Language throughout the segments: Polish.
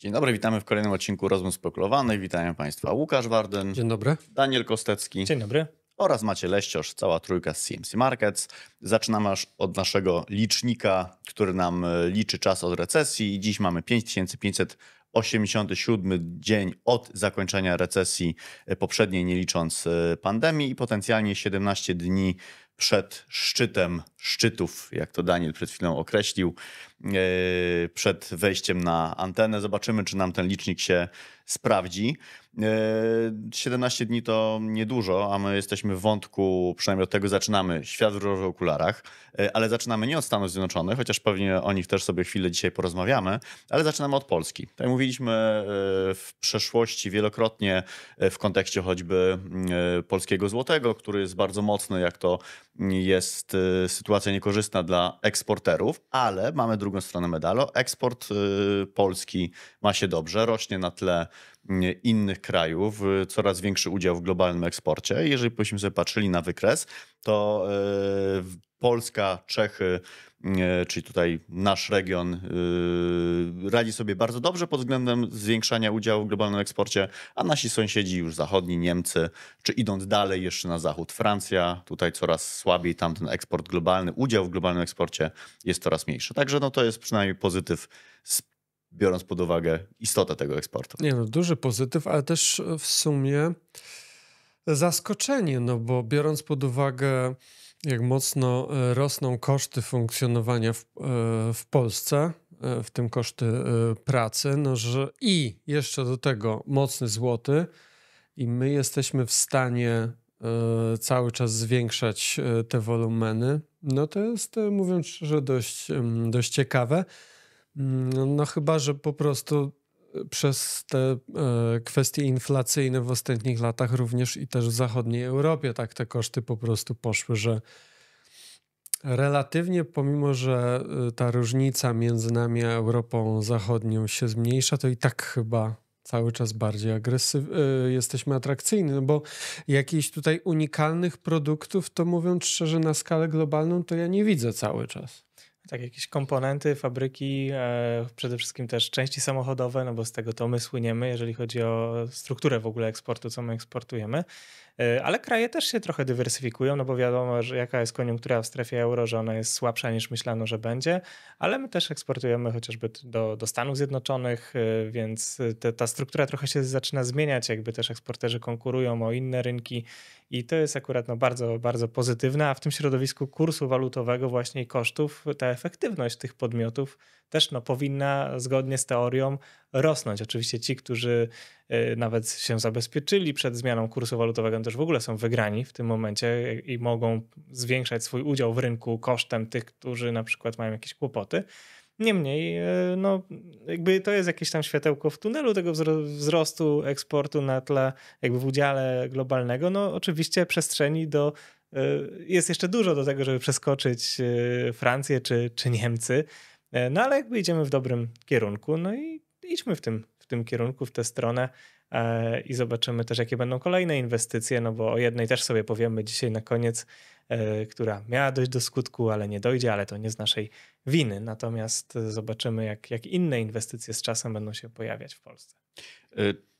Dzień dobry, witamy w kolejnym odcinku Rozmów Spekulowanych. Witają Państwa Łukasz Warden. Dzień dobry. Daniel Kostecki. Dzień dobry. Oraz macie Leściosz, cała trójka z CMC Markets. Zaczynamy aż od naszego licznika, który nam e, liczy czas od recesji. dziś mamy 5587 dzień od zakończenia recesji e, poprzedniej, nie licząc e, pandemii, i potencjalnie 17 dni przed szczytem szczytów, jak to Daniel przed chwilą określił. E, przed wejściem na antenę. Zobaczymy, czy nam ten licznik się sprawdzi. 17 e, dni to niedużo, a my jesteśmy w wątku, przynajmniej od tego zaczynamy, świat w różowych okularach, e, ale zaczynamy nie od Stanów Zjednoczonych, chociaż pewnie o nich też sobie chwilę dzisiaj porozmawiamy, ale zaczynamy od Polski. Tak mówiliśmy w przeszłości wielokrotnie w kontekście choćby polskiego złotego, który jest bardzo mocny, jak to jest sytuacja niekorzystna dla eksporterów, ale mamy drugą drugą stronę medalu. Eksport y, Polski ma się dobrze, rośnie na tle y, innych krajów, y, coraz większy udział w globalnym eksporcie. Jeżeli byśmy sobie patrzyli na wykres, to Polska, Czechy, E, czyli tutaj nasz region e, radzi sobie bardzo dobrze pod względem zwiększania udziału w globalnym eksporcie, a nasi sąsiedzi już zachodni, Niemcy, czy idąc dalej jeszcze na zachód, Francja, tutaj coraz słabiej tam ten eksport globalny, udział w globalnym eksporcie jest coraz mniejszy. Także no to jest przynajmniej pozytyw biorąc pod uwagę istotę tego eksportu. Nie no, duży pozytyw, ale też w sumie zaskoczenie, no bo biorąc pod uwagę jak mocno e, rosną koszty funkcjonowania w, e, w Polsce, e, w tym koszty pracy, no, że i jeszcze do tego mocny złoty, i my jesteśmy w stanie cały czas zwiększać te wolumeny, no to jest, mówiąc szczerze, dość, dość ciekawe. No, no chyba, że po prostu przez te e, kwestie inflacyjne w ostatnich latach również i też w zachodniej Europie tak te koszty po prostu poszły, że relatywnie, pomimo że e, ta różnica między nami a Europą Zachodnią się zmniejsza, to i tak chyba cały czas bardziej agresywni e, jesteśmy atrakcyjni, no bo jakichś tutaj unikalnych produktów, to mówiąc szczerze, na skalę globalną, to ja nie widzę cały czas. Tak, jakieś komponenty, fabryki, e, przede wszystkim też części samochodowe, no bo z tego to my słyniemy, jeżeli chodzi o strukturę w ogóle eksportu, co my eksportujemy. E, ale kraje też się trochę dywersyfikują, no bo wiadomo, że jaka jest koniunktura w strefie euro, że ona jest słabsza niż myślano, że będzie, ale my też eksportujemy chociażby do, do Stanów Zjednoczonych, e, więc te, ta struktura trochę się zaczyna zmieniać, jakby też eksporterzy konkurują o inne rynki i to jest akurat no, bardzo, bardzo pozytywne, a w tym środowisku kursu walutowego właśnie i kosztów ta efektywność tych podmiotów też no, powinna zgodnie z teorią rosnąć. Oczywiście ci, którzy e, nawet się zabezpieczyli przed zmianą kursu walutowego, no też w ogóle są wygrani w tym momencie e, i mogą zwiększać swój udział w rynku kosztem tych, którzy na przykład mają jakieś kłopoty. Niemniej, e, no, jakby to jest jakieś tam światełko w tunelu tego wzrostu eksportu na tle, jakby w udziale globalnego. No, oczywiście przestrzeni do. Jest jeszcze dużo do tego, żeby przeskoczyć Francję czy, czy Niemcy. E, no ale jakby idziemy w dobrym kierunku, no i idźmy w tym, w tym kierunku, w tę stronę e, i zobaczymy też, jakie będą kolejne inwestycje, no bo o jednej też sobie powiemy dzisiaj na koniec, e, która miała dojść do skutku, ale nie dojdzie, ale to nie z naszej winy. Natomiast zobaczymy, jak, jak inne inwestycje z czasem będą się pojawiać w Polsce.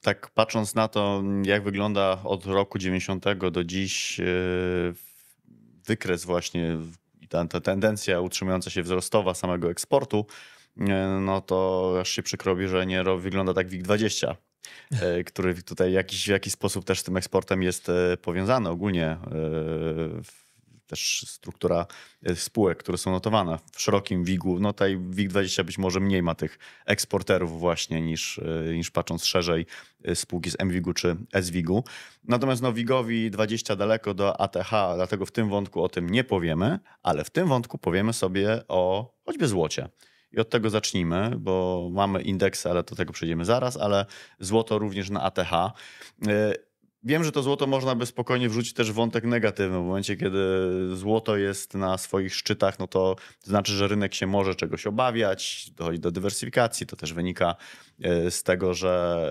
Tak patrząc na to, jak wygląda od roku 90 do dziś wykres właśnie ta, ta tendencja utrzymująca się wzrostowa samego eksportu, e, no to aż się przykrobi, że nie wygląda tak WIG20, e, który tutaj jakiś, w jakiś sposób też z tym eksportem jest e, powiązany ogólnie w też struktura e, spółek, które są notowane w szerokim WIG-u. No tutaj WIG20 być może mniej ma tych eksporterów właśnie niż, e, niż patrząc szerzej e, spółki z MWIG-u czy SWIG-u. Natomiast no WIG-owi 20 daleko do ATH, dlatego w tym wątku o tym nie powiemy, ale w tym wątku powiemy sobie o choćby złocie. I od tego zacznijmy, bo mamy indeksy, ale do tego przejdziemy zaraz, ale złoto również na ATH. Wiem, że to złoto można by spokojnie wrzucić też wątek negatywny. W momencie, kiedy złoto jest na swoich szczytach, no to znaczy, że rynek się może czegoś obawiać, dochodzi do dywersyfikacji. To też wynika e, z tego, że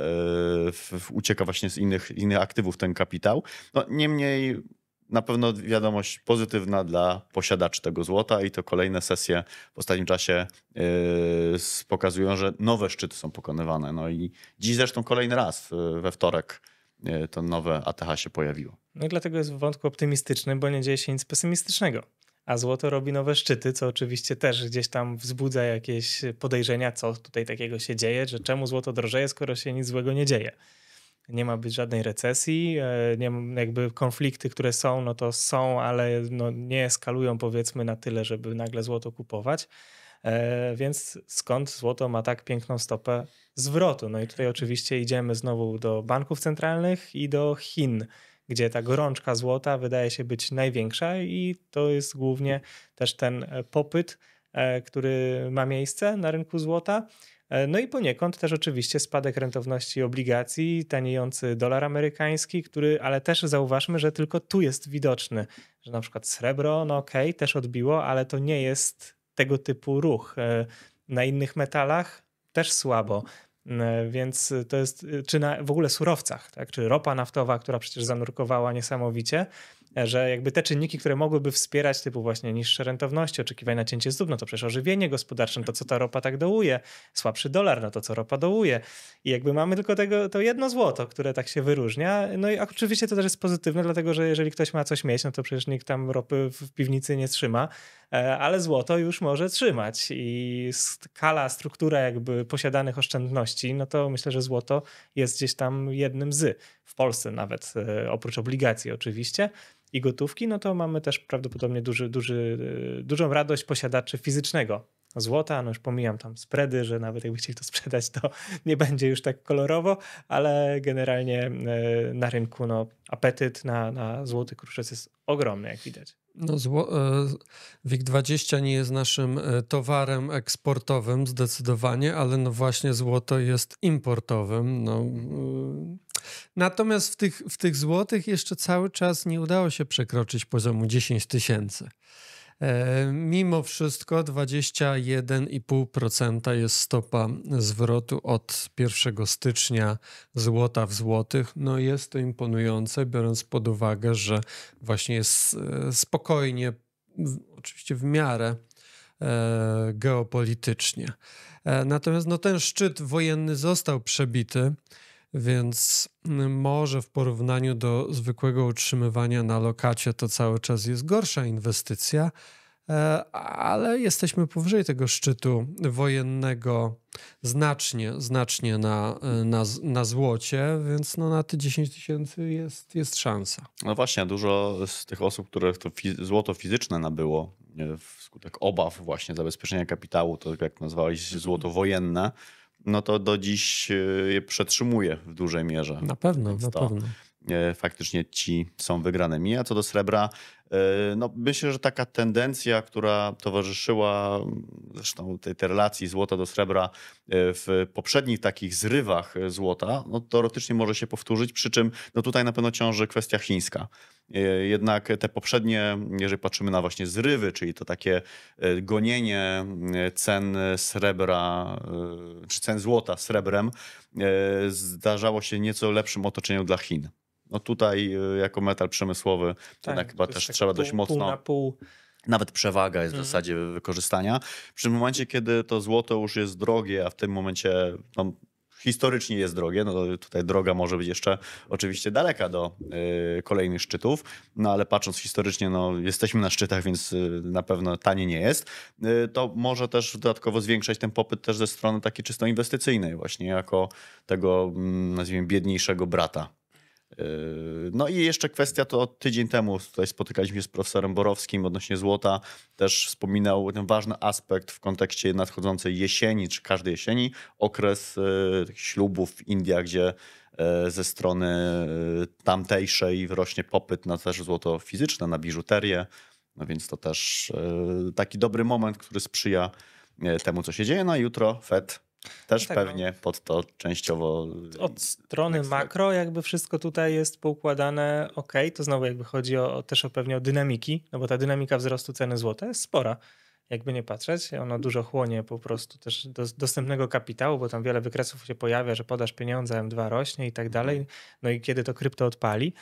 e, ucieka właśnie z innych, innych aktywów ten kapitał. No, niemniej na pewno wiadomość pozytywna dla posiadaczy tego złota i to kolejne sesje w ostatnim czasie e, pokazują, że nowe szczyty są pokonywane. No i dziś zresztą kolejny raz we wtorek E, to nowe ATH się pojawiło. No i dlatego jest w wątku optymistycznym, bo nie dzieje się nic pesymistycznego. A złoto robi nowe szczyty, co oczywiście też gdzieś tam wzbudza jakieś podejrzenia, co tutaj takiego się dzieje, że czemu złoto drożeje, skoro się nic złego nie dzieje. Nie ma być żadnej recesji, e, nie, jakby konflikty, które są, no to są, ale no nie eskalują powiedzmy na tyle, żeby nagle złoto kupować. E, więc skąd złoto ma tak piękną stopę zwrotu? No i tutaj oczywiście idziemy znowu do banków centralnych i do Chin gdzie ta gorączka złota wydaje się być największa i to jest głównie też ten e, popyt, e, który ma miejsce na rynku złota. No i poniekąd też oczywiście spadek rentowności obligacji, taniejący dolar amerykański, który, ale też zauważmy, że tylko tu jest widoczny, że na przykład srebro, no okej, okay, też odbiło, ale to nie jest tego typu ruch. E, na innych metalach też słabo. E, więc to jest, czy na, w ogóle surowcach, tak? czy ropa naftowa, która przecież zanurkowała niesamowicie, że jakby te czynniki, które mogłyby wspierać, typu właśnie niższe rentowności, oczekiwania na cięcie zdób, no to przecież ożywienie gospodarcze, no to co ta ropa tak dołuje, słabszy dolar, no to co ropa dołuje. I jakby mamy tylko tego, to jedno złoto, które tak się wyróżnia. No i oczywiście to też jest pozytywne, dlatego że jeżeli ktoś ma coś mieć, no to przecież nikt tam ropy w piwnicy nie trzyma, e, ale złoto już może trzymać i skala, struktura jakby posiadanych oszczędności, no to myślę, że złoto jest gdzieś tam jednym z w Polsce nawet, e, oprócz obligacji oczywiście, i gotówki, no to mamy też prawdopodobnie duży, duży, e, dużą radość posiadaczy fizycznego złota. No już pomijam tam spredy, że nawet jakby chcieli to sprzedać, to nie będzie już tak kolorowo, ale generalnie e, na rynku no, apetyt na, na złoty kruszec jest ogromny, jak widać. No, zło, WIG20 nie jest naszym towarem eksportowym zdecydowanie, ale no właśnie złoto jest importowym. No, Natomiast w tych, w tych złotych jeszcze cały czas nie udało się przekroczyć poziomu 10 tysięcy. E, mimo wszystko 21,5% jest stopa zwrotu od 1 stycznia złota w złotych. No jest to imponujące, biorąc pod uwagę, że właśnie jest e, spokojnie, oczywiście w miarę e, geopolitycznie. Natomiast no, ten szczyt wojenny został przebity więc mm, może w porównaniu do zwykłego utrzymywania na lokacie to cały czas jest gorsza inwestycja, e, ale jesteśmy powyżej tego szczytu wojennego znacznie, znacznie na, e, na, na złocie, więc no na te 10 tysięcy jest, jest szansa. No właśnie, dużo z tych osób, które to złoto fizyczne nabyło e, wskutek obaw właśnie zabezpieczenia kapitału, to jak nazwałeś złoto wojenne, no to do dziś e, je przetrzymuje w dużej mierze. Na pewno, Więc na pewno. E, faktycznie ci są wygranymi. A co do srebra, E, no, myślę, że taka tendencja, która towarzyszyła zresztą tej, tej relacji złota do srebra e, w poprzednich takich zrywach złota, no, teoretycznie może się powtórzyć, przy czym no, tutaj na pewno ciąży kwestia chińska. E, jednak te poprzednie, jeżeli patrzymy na właśnie zrywy, czyli to takie gonienie cen srebra, czy cen złota srebrem, zdarzało się nieco lepszym otoczeniu dla Chin. No tutaj y, jako metal przemysłowy tak, jednak chyba też tak trzeba pół, dość mocno... Pół na pół. Nawet przewaga jest w mhm. zasadzie wykorzystania. Przy momencie, kiedy to złoto już jest drogie, a w tym momencie no, historycznie jest drogie, no to tutaj droga może być jeszcze oczywiście daleka do y, kolejnych szczytów, no ale patrząc historycznie, no jesteśmy na szczytach, więc y, na pewno tanie nie jest, y, to może też dodatkowo zwiększać ten popyt też ze strony takiej czysto inwestycyjnej właśnie, jako tego mm, nazwijmy biedniejszego brata Yy, no i jeszcze kwestia to tydzień temu tutaj spotykaliśmy się z profesorem Borowskim odnośnie złota. Też wspominał ten ważny aspekt w kontekście nadchodzącej jesieni, czy każdej jesieni, okres yy, ślubów w Indiach, gdzie yy, ze strony tamtejszej rośnie popyt na też złoto fizyczne, na biżuterię. No więc to też taki dobry moment, który sprzyja temu, co się dzieje. Na no jutro Fed też no tak, pewnie no. pod to częściowo. Y, Od strony makro, jakby wszystko tutaj jest poukładane ok, to znowu jakby chodzi o, też o pewnie o dynamiki, no bo ta dynamika wzrostu ceny złota jest spora. Jakby nie patrzeć, ono dużo chłonie po prostu też do, dostępnego kapitału, bo tam wiele wykresów się pojawia, że podasz pieniądze, M2 rośnie i tak dalej. Mhm. No i kiedy to krypto odpali,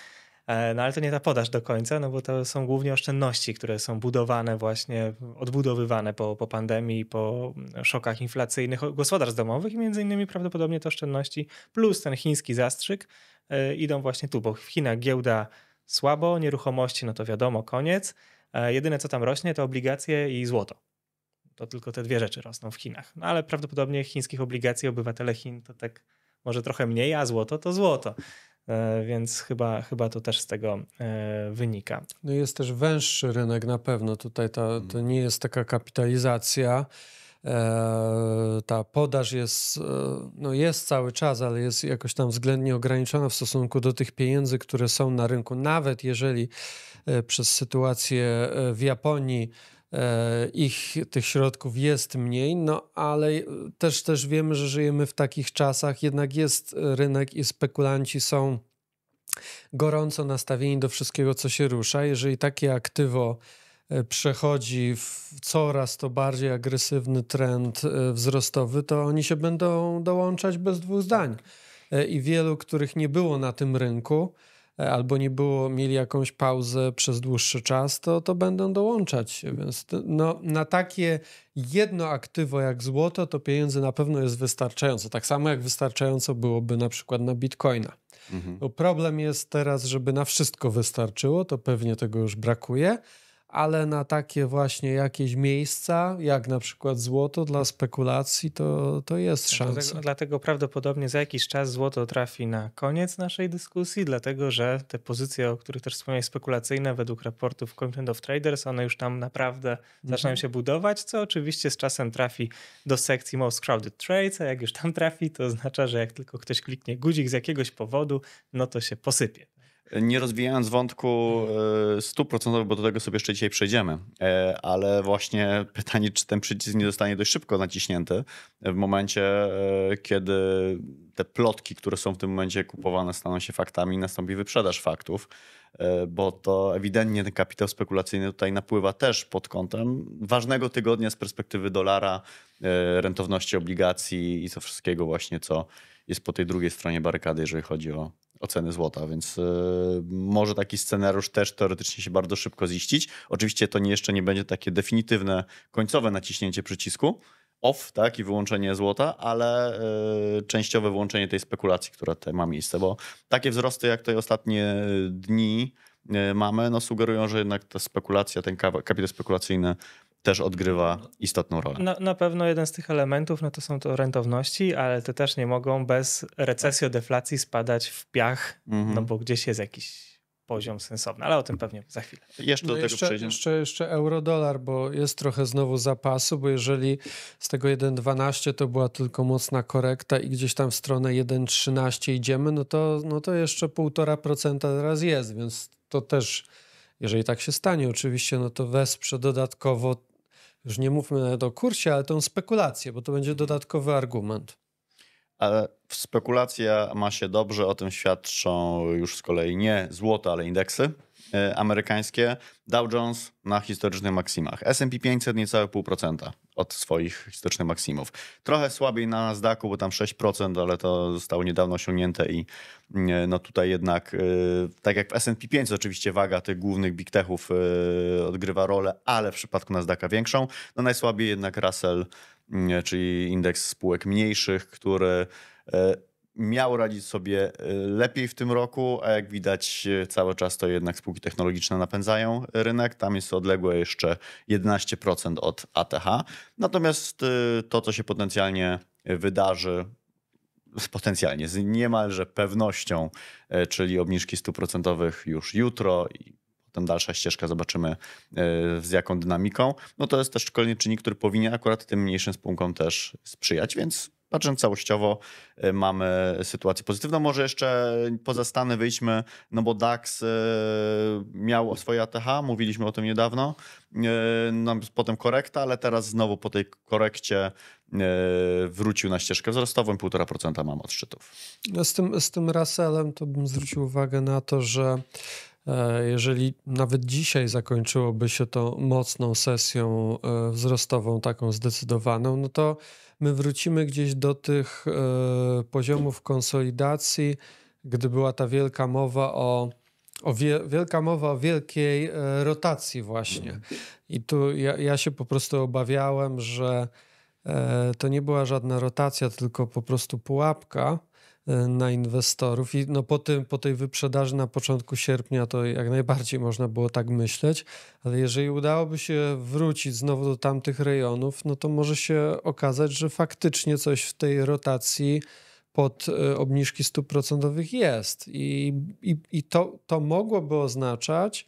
E, no ale to nie ta podaż do końca, no bo to są głównie oszczędności, które są budowane właśnie, odbudowywane po, po pandemii, po mm, szokach inflacyjnych gospodarstw domowych i między innymi prawdopodobnie te oszczędności plus ten chiński zastrzyk e, idą właśnie tu, bo w Chinach giełda słabo, nieruchomości no to wiadomo, koniec. E, jedyne co tam rośnie to obligacje i złoto. To tylko te dwie rzeczy rosną w Chinach. No ale prawdopodobnie chińskich obligacji obywatele Chin to tak może trochę mniej, a złoto to złoto. E, więc chyba, chyba to też z tego e, wynika. No jest też węższy rynek na pewno. Tutaj ta, mhm. to nie jest taka kapitalizacja. E, ta podaż jest, no jest cały czas, ale jest jakoś tam względnie ograniczona w stosunku do tych pieniędzy, które są na rynku. Nawet jeżeli przez sytuację w Japonii E, ich tych środków jest mniej, no ale e, też też wiemy, że żyjemy w takich czasach, jednak jest e, rynek i spekulanci są gorąco nastawieni do wszystkiego, co się rusza. Jeżeli takie aktywo przechodzi w coraz to bardziej agresywny trend wzrostowy, to oni się będą dołączać bez dwóch zdań. I wielu, których nie było na tym rynku, E, albo nie było, mieli jakąś pauzę przez dłuższy czas, to, to będą dołączać się. Więc no, na takie jedno aktywo jak złoto, to pieniędzy na pewno jest wystarczająco. Tak samo jak wystarczająco byłoby na przykład na bitcoina. Mhm. Problem jest teraz, żeby na wszystko wystarczyło, to pewnie tego już brakuje ale na takie właśnie jakieś miejsca, jak na przykład złoto dla spekulacji, to, to jest no szansa. Dlatego, dlatego, prawdopodobnie za jakiś czas złoto trafi na koniec naszej dyskusji, dlatego że te pozycje, o których też wspomniałeś, spekulacyjne według raportów Content of Traders, one już tam naprawdę mhm. zaczynają się budować, co oczywiście z czasem trafi do sekcji Most Crowded Trades, a jak już tam trafi, to oznacza, że jak tylko ktoś kliknie guzik z jakiegoś powodu, no to się posypie. Nie rozwijając wątku e, stuprocentowo, bo do tego sobie jeszcze dzisiaj przejdziemy, e, ale właśnie pytanie, czy ten przycisk nie zostanie dość szybko naciśnięty w momencie, e, kiedy te plotki, które są w tym momencie kupowane, staną się faktami i nastąpi wyprzedaż faktów, bo to ewidentnie ten kapitał spekulacyjny tutaj napływa też pod kątem ważnego tygodnia z perspektywy dolara, rentowności obligacji i co wszystkiego właśnie, co jest po tej drugiej stronie barykady, jeżeli chodzi o oceny złota, więc e, może taki scenariusz też teoretycznie się bardzo szybko ziścić. Oczywiście to nie, jeszcze nie będzie takie definitywne, końcowe naciśnięcie przycisku off tak, i wyłączenie złota, ale e, częściowe wyłączenie tej spekulacji, która tutaj ma miejsce, bo takie wzrosty jak te ostatnie e, dni mamy, no sugerują, że jednak ta spekulacja, ten kapitał spekulacyjny też odgrywa istotną rolę. Na, na, pewno jeden z tych elementów no to są to rentowności, ale te też nie mogą bez recesji, deflacji spadać w piach, mhm. no bo gdzieś jest jakiś poziom sensowny, ale o tym pewnie za chwilę. Jeszcze do no tego jeszcze, przejdziemy. Jeszcze, jeszcze euro-dolar, bo jest trochę znowu zapasu, bo jeżeli z tego 1,12 to była tylko mocna korekta i gdzieś tam w stronę 1,13 idziemy, no to, no to jeszcze 1,5% teraz jest, więc to też jeżeli tak się stanie, oczywiście, no to wesprze dodatkowo już nie mówmy nawet o kursie, ale tą spekulację, bo to będzie dodatkowy argument. Ale spekulacja ma się dobrze, o tym świadczą już z kolei nie złoto, ale indeksy. E, amerykańskie. Dow Jones na historycznych maksimach. S&P 500 niecałe 0,5% od swoich historycznych maksimów. Trochę słabiej na Nasdaqu, bo tam 6%, ale to zostało niedawno osiągnięte i e, no tutaj jednak, e, tak jak w S&P 500 oczywiście waga tych głównych big techów odgrywa rolę, ale w przypadku Nasdaqa większą. No najsłabiej jednak Russell, czyli indeks spółek mniejszych, który miał radzić sobie e, lepiej w tym roku, a jak widać e, cały czas to jednak spółki technologiczne napędzają rynek. Tam jest odległe jeszcze 11% od ATH. Natomiast e, to, co się potencjalnie wydarzy, potencjalnie, z niemalże pewnością, czyli obniżki 100% już jutro i potem dalsza ścieżka, zobaczymy z jaką dynamiką, no to jest też kolejny czynnik, który powinien akurat tym mniejszym spółkom też sprzyjać, więc patrząc całościowo, y, mamy sytuację pozytywną. Może jeszcze poza Stany wyjdźmy, no bo DAX y, miał swoje ATH, mówiliśmy o tym niedawno, y, no, potem korekta, ale teraz znowu po tej korekcie wrócił na ścieżkę wzrostową, 1,5% mam od szczytów. No, z tym, z tym Russellem to bym zwrócił uwagę na to, że e, jeżeli nawet dzisiaj zakończyłoby się to mocną sesją e, wzrostową, taką zdecydowaną, no to my wrócimy gdzieś do tych y, poziomów konsolidacji, gdy była ta wielka mowa o, o wie, wielka mowa o wielkiej y, rotacji właśnie. I tu ja, ja się po prostu obawiałem, że y, to nie była żadna rotacja, tylko po prostu pułapka Y, na inwestorów. I no po, tym, po tej wyprzedaży na początku sierpnia to jak najbardziej można było tak myśleć, ale jeżeli udałoby się wrócić znowu do tamtych rejonów, no to może się okazać, że faktycznie coś w tej rotacji pod y, obniżki stóp procentowych jest. I, i, i to, to mogłoby oznaczać,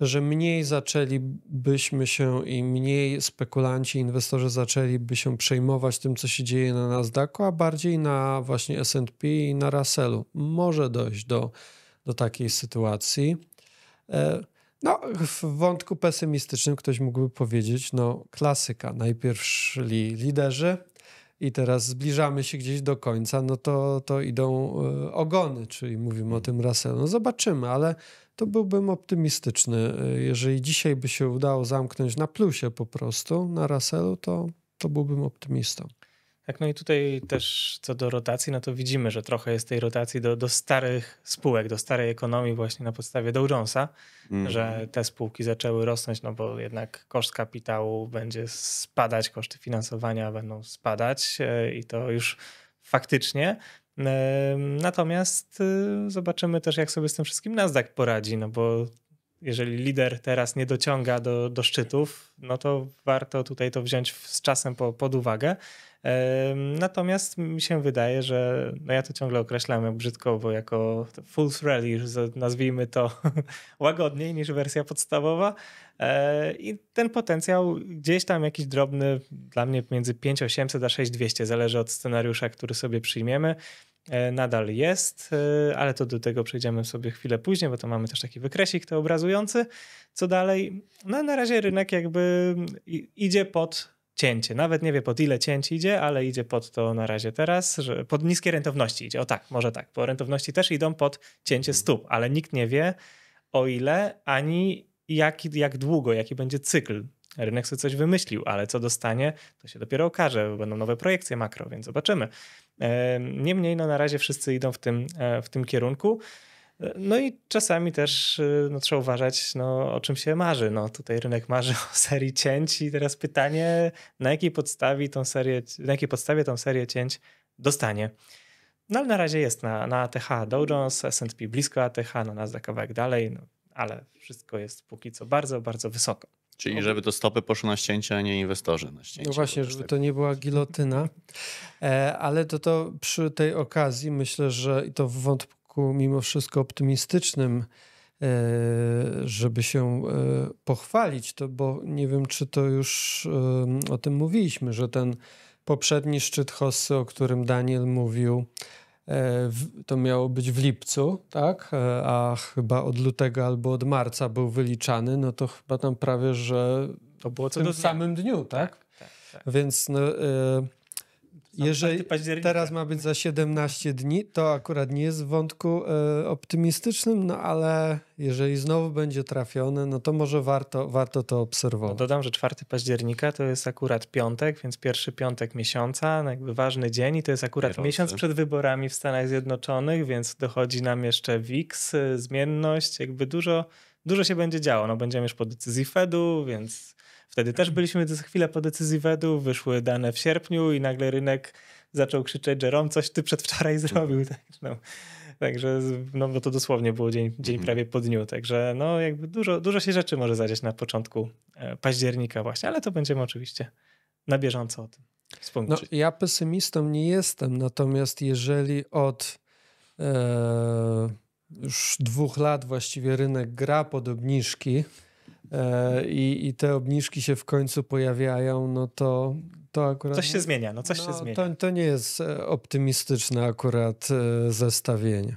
że mniej zaczęlibyśmy się i mniej spekulanci, inwestorzy zaczęliby się przejmować tym, co się dzieje na Nasdaqu, a bardziej na właśnie S&P i na Russellu. Może dojść do, do takiej sytuacji. E, no, w wątku pesymistycznym ktoś mógłby powiedzieć, no klasyka, najpierw szli liderzy, i teraz zbliżamy się gdzieś do końca, no to, to idą e, ogony, czyli mówimy o tym Russellu. No zobaczymy, ale to byłbym optymistyczny. Jeżeli dzisiaj by się udało zamknąć na plusie po prostu, na Russellu, to, to byłbym optymistą. Tak, no i tutaj też co do rotacji, no to widzimy, że trochę jest tej rotacji do, do starych spółek, do starej ekonomii właśnie na podstawie Dow Jonesa, mm. że te spółki zaczęły rosnąć, no bo jednak koszt kapitału będzie spadać, koszty finansowania będą spadać e, i to już faktycznie. Natomiast y, zobaczymy też, jak sobie z tym wszystkim Nasdaq poradzi, no bo jeżeli lider teraz nie dociąga do, do szczytów, no to warto tutaj to wziąć z czasem po, pod uwagę. Natomiast mi się wydaje, że no ja to ciągle określam brzydko, brzydkowo jako full rally, nazwijmy to łagodniej niż wersja podstawowa, E, I ten potencjał gdzieś tam jakiś drobny, dla mnie między 5800 a 6200, zależy od scenariusza, który sobie przyjmiemy, e, nadal jest, e, ale to do tego przejdziemy sobie chwilę później, bo to mamy też taki wykresik to obrazujący. Co dalej? No na razie rynek jakby idzie pod cięcie. Nawet nie wie pod ile cięć idzie, ale idzie pod to na razie teraz, że pod niskie rentowności idzie. O tak, może tak, bo rentowności też idą pod cięcie stóp, ale nikt nie wie o ile ani jak, jak długo, jaki będzie cykl. Rynek sobie coś wymyślił, ale co dostanie, to się dopiero okaże, bo będą nowe projekcje makro, więc zobaczymy. E, niemniej, no na razie wszyscy idą w tym, e, w tym kierunku. E, no i czasami też no, trzeba uważać, no, o czym się marzy. No, tutaj rynek marzy o serii cięć i teraz pytanie, na jakiej podstawie tą serię, na jakiej podstawie tą serię cięć dostanie. No ale na razie jest na, na ATH Dow Jones, S&P blisko ATH, na no, Nasdaq kawałek dalej. No, ale wszystko jest póki co bardzo, bardzo wysoko. Czyli żeby to stopy poszły na ścięcie, a nie inwestorzy na ścięcie. No właśnie, żeby tak- to nie była gilotyna. E, ale to, to przy tej okazji myślę, że i to w wątku mimo wszystko optymistycznym, e, żeby się e, pochwalić, to bo nie wiem, czy to już o tym mówiliśmy, że ten poprzedni szczyt Hossy, o którym Daniel mówił, E, to miało być w lipcu, tak? E, a chyba od lutego albo od marca był wyliczany, no to chyba tam prawie, że to było w tym samym dniu, tak? tak, tak, tak. Więc no, y jeżeli teraz ma być za 17 dni, to akurat nie jest w wątku y, optymistycznym, no ale jeżeli znowu będzie trafione, no to może warto, warto to obserwować. No dodam, że 4 października to jest akurat piątek, więc pierwszy piątek miesiąca, no jakby ważny dzień i to jest akurat Bierący. miesiąc przed wyborami w Stanach Zjednoczonych, więc dochodzi nam jeszcze WIX, e, zmienność, jakby dużo dużo się będzie działo. No, będziemy już po decyzji Fedu, więc wtedy też byliśmy za chwilę po decyzji Fedu, wyszły dane w sierpniu i nagle rynek zaczął krzyczeć, Jerome, coś ty przedwczoraj tak. zrobił. także no. Także, no bo to dosłownie było dzień, dzień mhm. prawie po dniu, także no jakby dużo, dużo się rzeczy może zadziać na początku e, października właśnie, ale to będziemy oczywiście na bieżąco o tym wspomnieć. No, ja pesymistą nie jestem, natomiast jeżeli od e, już dwóch lat właściwie rynek gra pod obniżki e, i, i te obniżki się w końcu pojawiają, no to to akurat... Coś się zmienia, no coś no, się zmienia. To, to nie jest e, optymistyczne akurat e, zestawienie.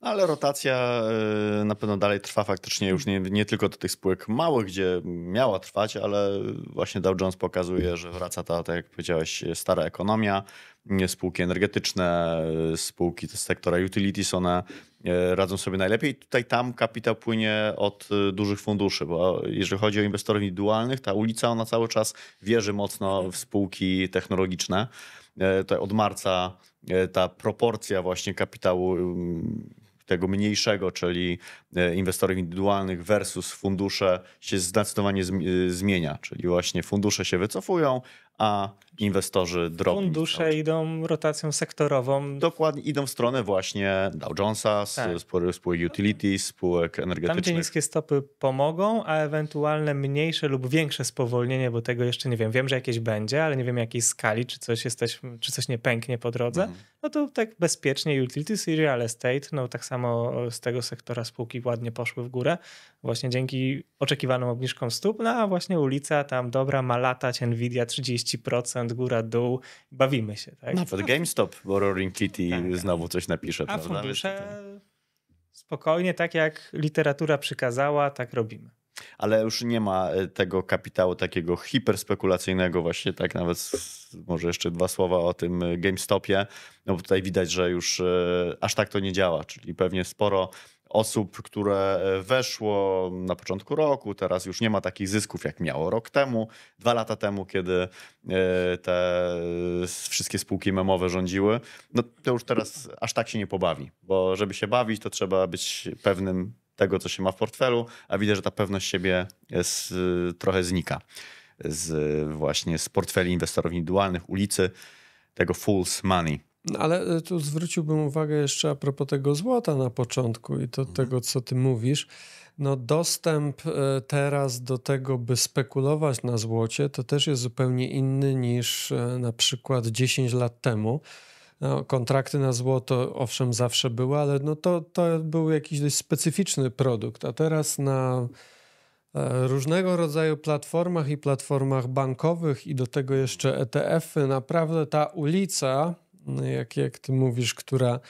Ale rotacja y, na pewno dalej trwa faktycznie już nie, nie tylko do tych spółek małych, gdzie miała trwać, ale właśnie Dow Jones pokazuje, że wraca ta, tak jak powiedziałeś, stara ekonomia, spółki energetyczne, spółki z sektora utilities, one y, radzą sobie najlepiej. Tutaj tam kapitał płynie od y, dużych funduszy, bo jeżeli chodzi o inwestorów indywidualnych, ta ulica ona cały czas wierzy mocno w spółki technologiczne. Tutaj od marca ta proporcja właśnie kapitału tego mniejszego, czyli e, inwestorów indywidualnych versus fundusze się zdecydowanie e, zmienia, czyli właśnie fundusze się wycofują, a inwestorzy drobni. Fundusze idą rotacją sektorową. Dokładnie, idą w stronę właśnie Dow Jonesa, tak. spółek, spółek utilities, spółek energetycznych. Tam, gdzie niskie stopy pomogą, a ewentualne mniejsze lub większe spowolnienie, bo tego jeszcze nie wiem. Wiem, że jakieś będzie, ale nie wiem jakiej skali, czy coś, jesteś, czy coś nie pęknie po drodze. Mhm. No to tak bezpiecznie utilities i real estate, no tak samo z tego sektora spółki ładnie poszły w górę, właśnie dzięki oczekiwanym obniżkom stóp, no a właśnie ulica tam dobra ma latać, Nvidia 30 30% góra-dół, bawimy się. Tak? Nawet no, GameStop, bo Roaring Kitty tak, tak, znowu coś napisze. A prawda? fundusze spokojnie, tak jak literatura przykazała, tak robimy. Ale już nie ma e, tego kapitału takiego hiperspekulacyjnego, właśnie tak nawet może jeszcze dwa słowa o tym e, GameStopie, no bo tutaj widać, że już e, aż tak to nie działa, czyli pewnie sporo osób, które e, weszło na początku roku, teraz już nie ma takich zysków, jak miało rok temu, dwa lata temu, kiedy e, te wszystkie spółki memowe rządziły, no to już teraz aż tak się nie pobawi, bo żeby się bawić, to trzeba być pewnym tego, co się ma w portfelu, a widzę, że ta pewność siebie jest, trochę znika z właśnie z portfeli inwestorów indywidualnych, ulicy, tego fool's money. No, ale e, tu zwróciłbym uwagę jeszcze a propos tego złota na początku i to mhm. tego, co ty mówisz. No dostęp e, teraz do tego, by spekulować na złocie, to też jest zupełnie inny niż e, na przykład 10 lat temu. No, kontrakty na złoto owszem zawsze były, ale no to, to był jakiś dość specyficzny produkt, a teraz na różnego rodzaju platformach i platformach bankowych i do tego jeszcze ETF-y naprawdę ta ulica jak, jak ty mówisz, która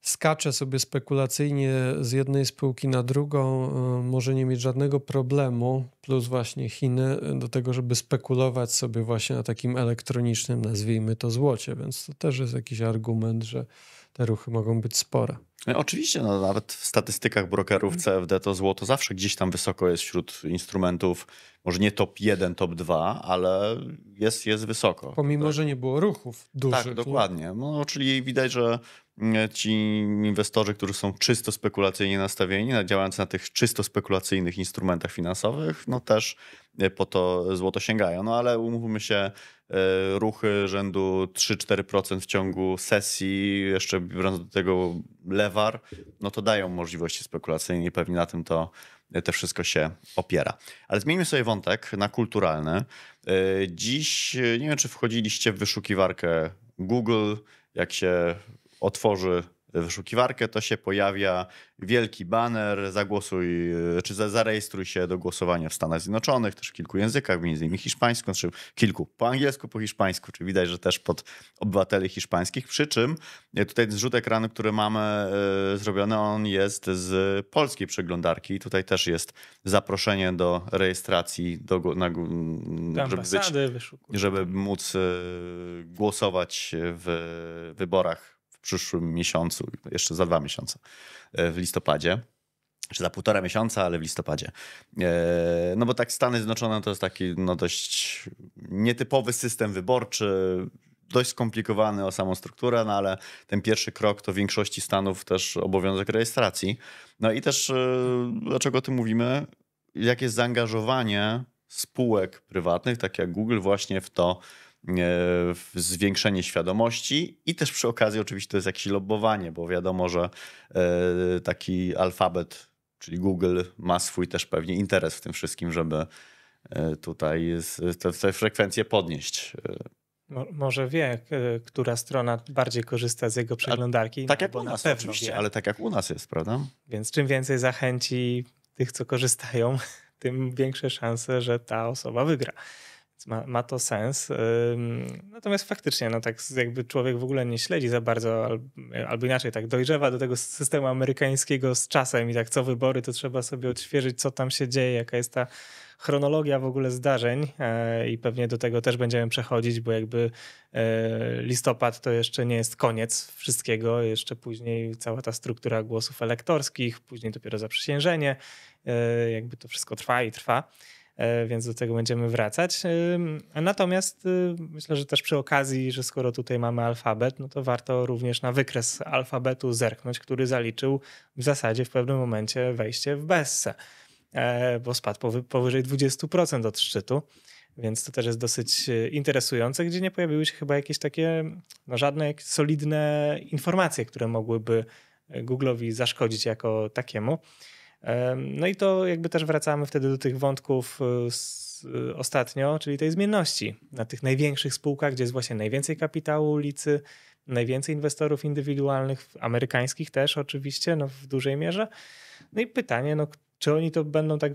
skacze sobie spekulacyjnie z jednej spółki na drugą, y, może nie mieć żadnego problemu, plus właśnie Chiny, y, do tego, żeby spekulować sobie właśnie na takim elektronicznym, nazwijmy to, złocie. Więc to też jest jakiś argument, że te ruchy mogą być spore. E, oczywiście, no, nawet w statystykach brokerów mhm. CFD to złoto zawsze gdzieś tam wysoko jest wśród instrumentów. Może nie top 1, top 2, ale jest, jest wysoko. Pomimo, tak? że nie było ruchów dużych. Tak, dokładnie. No, czyli widać, że E, ci inwestorzy, którzy są czysto spekulacyjnie nastawieni, działając na tych czysto spekulacyjnych instrumentach finansowych, no też e, po to złoto sięgają. No ale umówmy się, e, ruchy rzędu 3-4% w ciągu sesji, jeszcze biorąc do tego lewar, no to dają możliwości spekulacyjne i pewnie na tym to te wszystko się opiera. Ale zmieńmy sobie wątek na kulturalny. Dziś, nie wiem czy wchodziliście w wyszukiwarkę Google, jak się otworzy wyszukiwarkę, to się pojawia wielki baner, zagłosuj, e, czy zarejestruj się do głosowania w Stanach Zjednoczonych, też w kilku językach, między innymi hiszpańską, czy kilku, po angielsku, po hiszpańsku, czy widać, że też pod obywateli hiszpańskich, przy czym e, tutaj zrzut ekranu, który mamy e, zrobiony, on jest z polskiej przeglądarki, tutaj też jest zaproszenie do rejestracji, do, na, żeby, być, żeby móc głosować w wyborach w przyszłym miesiącu, jeszcze za dwa miesiące, e, w listopadzie czy za półtora miesiąca, ale w listopadzie. E, no bo tak Stany Zjednoczone to jest taki no dość nietypowy system wyborczy, dość skomplikowany o samą strukturę, no ale ten pierwszy krok to w większości Stanów też obowiązek rejestracji. No i też e, dlaczego o tym mówimy? Jakie jest zaangażowanie spółek prywatnych, tak jak Google właśnie w to, E, zwiększenie świadomości i też przy okazji oczywiście to jest jakieś lobowanie, bo wiadomo, że e, taki alfabet, czyli Google ma swój też pewnie interes w tym wszystkim, żeby e, tutaj te, te frekwencje podnieść. Może wie, która strona bardziej korzysta z jego przeglądarki. tak jak u nas oczywiście, wie. ale tak jak u nas jest, prawda? Więc czym więcej zachęci tych, co korzystają, tym większe szanse, że ta osoba wygra ma, ma to sens. Natomiast faktycznie, no tak jakby człowiek w ogóle nie śledzi za bardzo, albo inaczej, tak dojrzewa do tego systemu amerykańskiego z czasem i tak co wybory, to trzeba sobie odświeżyć, co tam się dzieje, jaka jest ta chronologia w ogóle zdarzeń e, i pewnie do tego też będziemy przechodzić, bo jakby e, listopad to jeszcze nie jest koniec wszystkiego, jeszcze później cała ta struktura głosów elektorskich, później dopiero zaprzysiężenie, e, jakby to wszystko trwa i trwa. E, więc do tego będziemy wracać. E, natomiast e, myślę, że też przy okazji, że skoro tutaj mamy alfabet, no to warto również na wykres alfabetu zerknąć, który zaliczył w zasadzie w pewnym momencie wejście w Bessę, bo spadł powyżej 20% od szczytu. Więc to też jest dosyć interesujące, gdzie nie pojawiły się chyba jakieś takie no żadne solidne informacje, które mogłyby Google'owi zaszkodzić jako takiemu. No i to jakby też wracamy wtedy do tych wątków y, y, ostatnio, czyli tej zmienności. Na tych największych spółkach, gdzie jest właśnie najwięcej kapitału ulicy, najwięcej inwestorów indywidualnych, amerykańskich też oczywiście, no w dużej mierze. No i pytanie, no czy oni to będą tak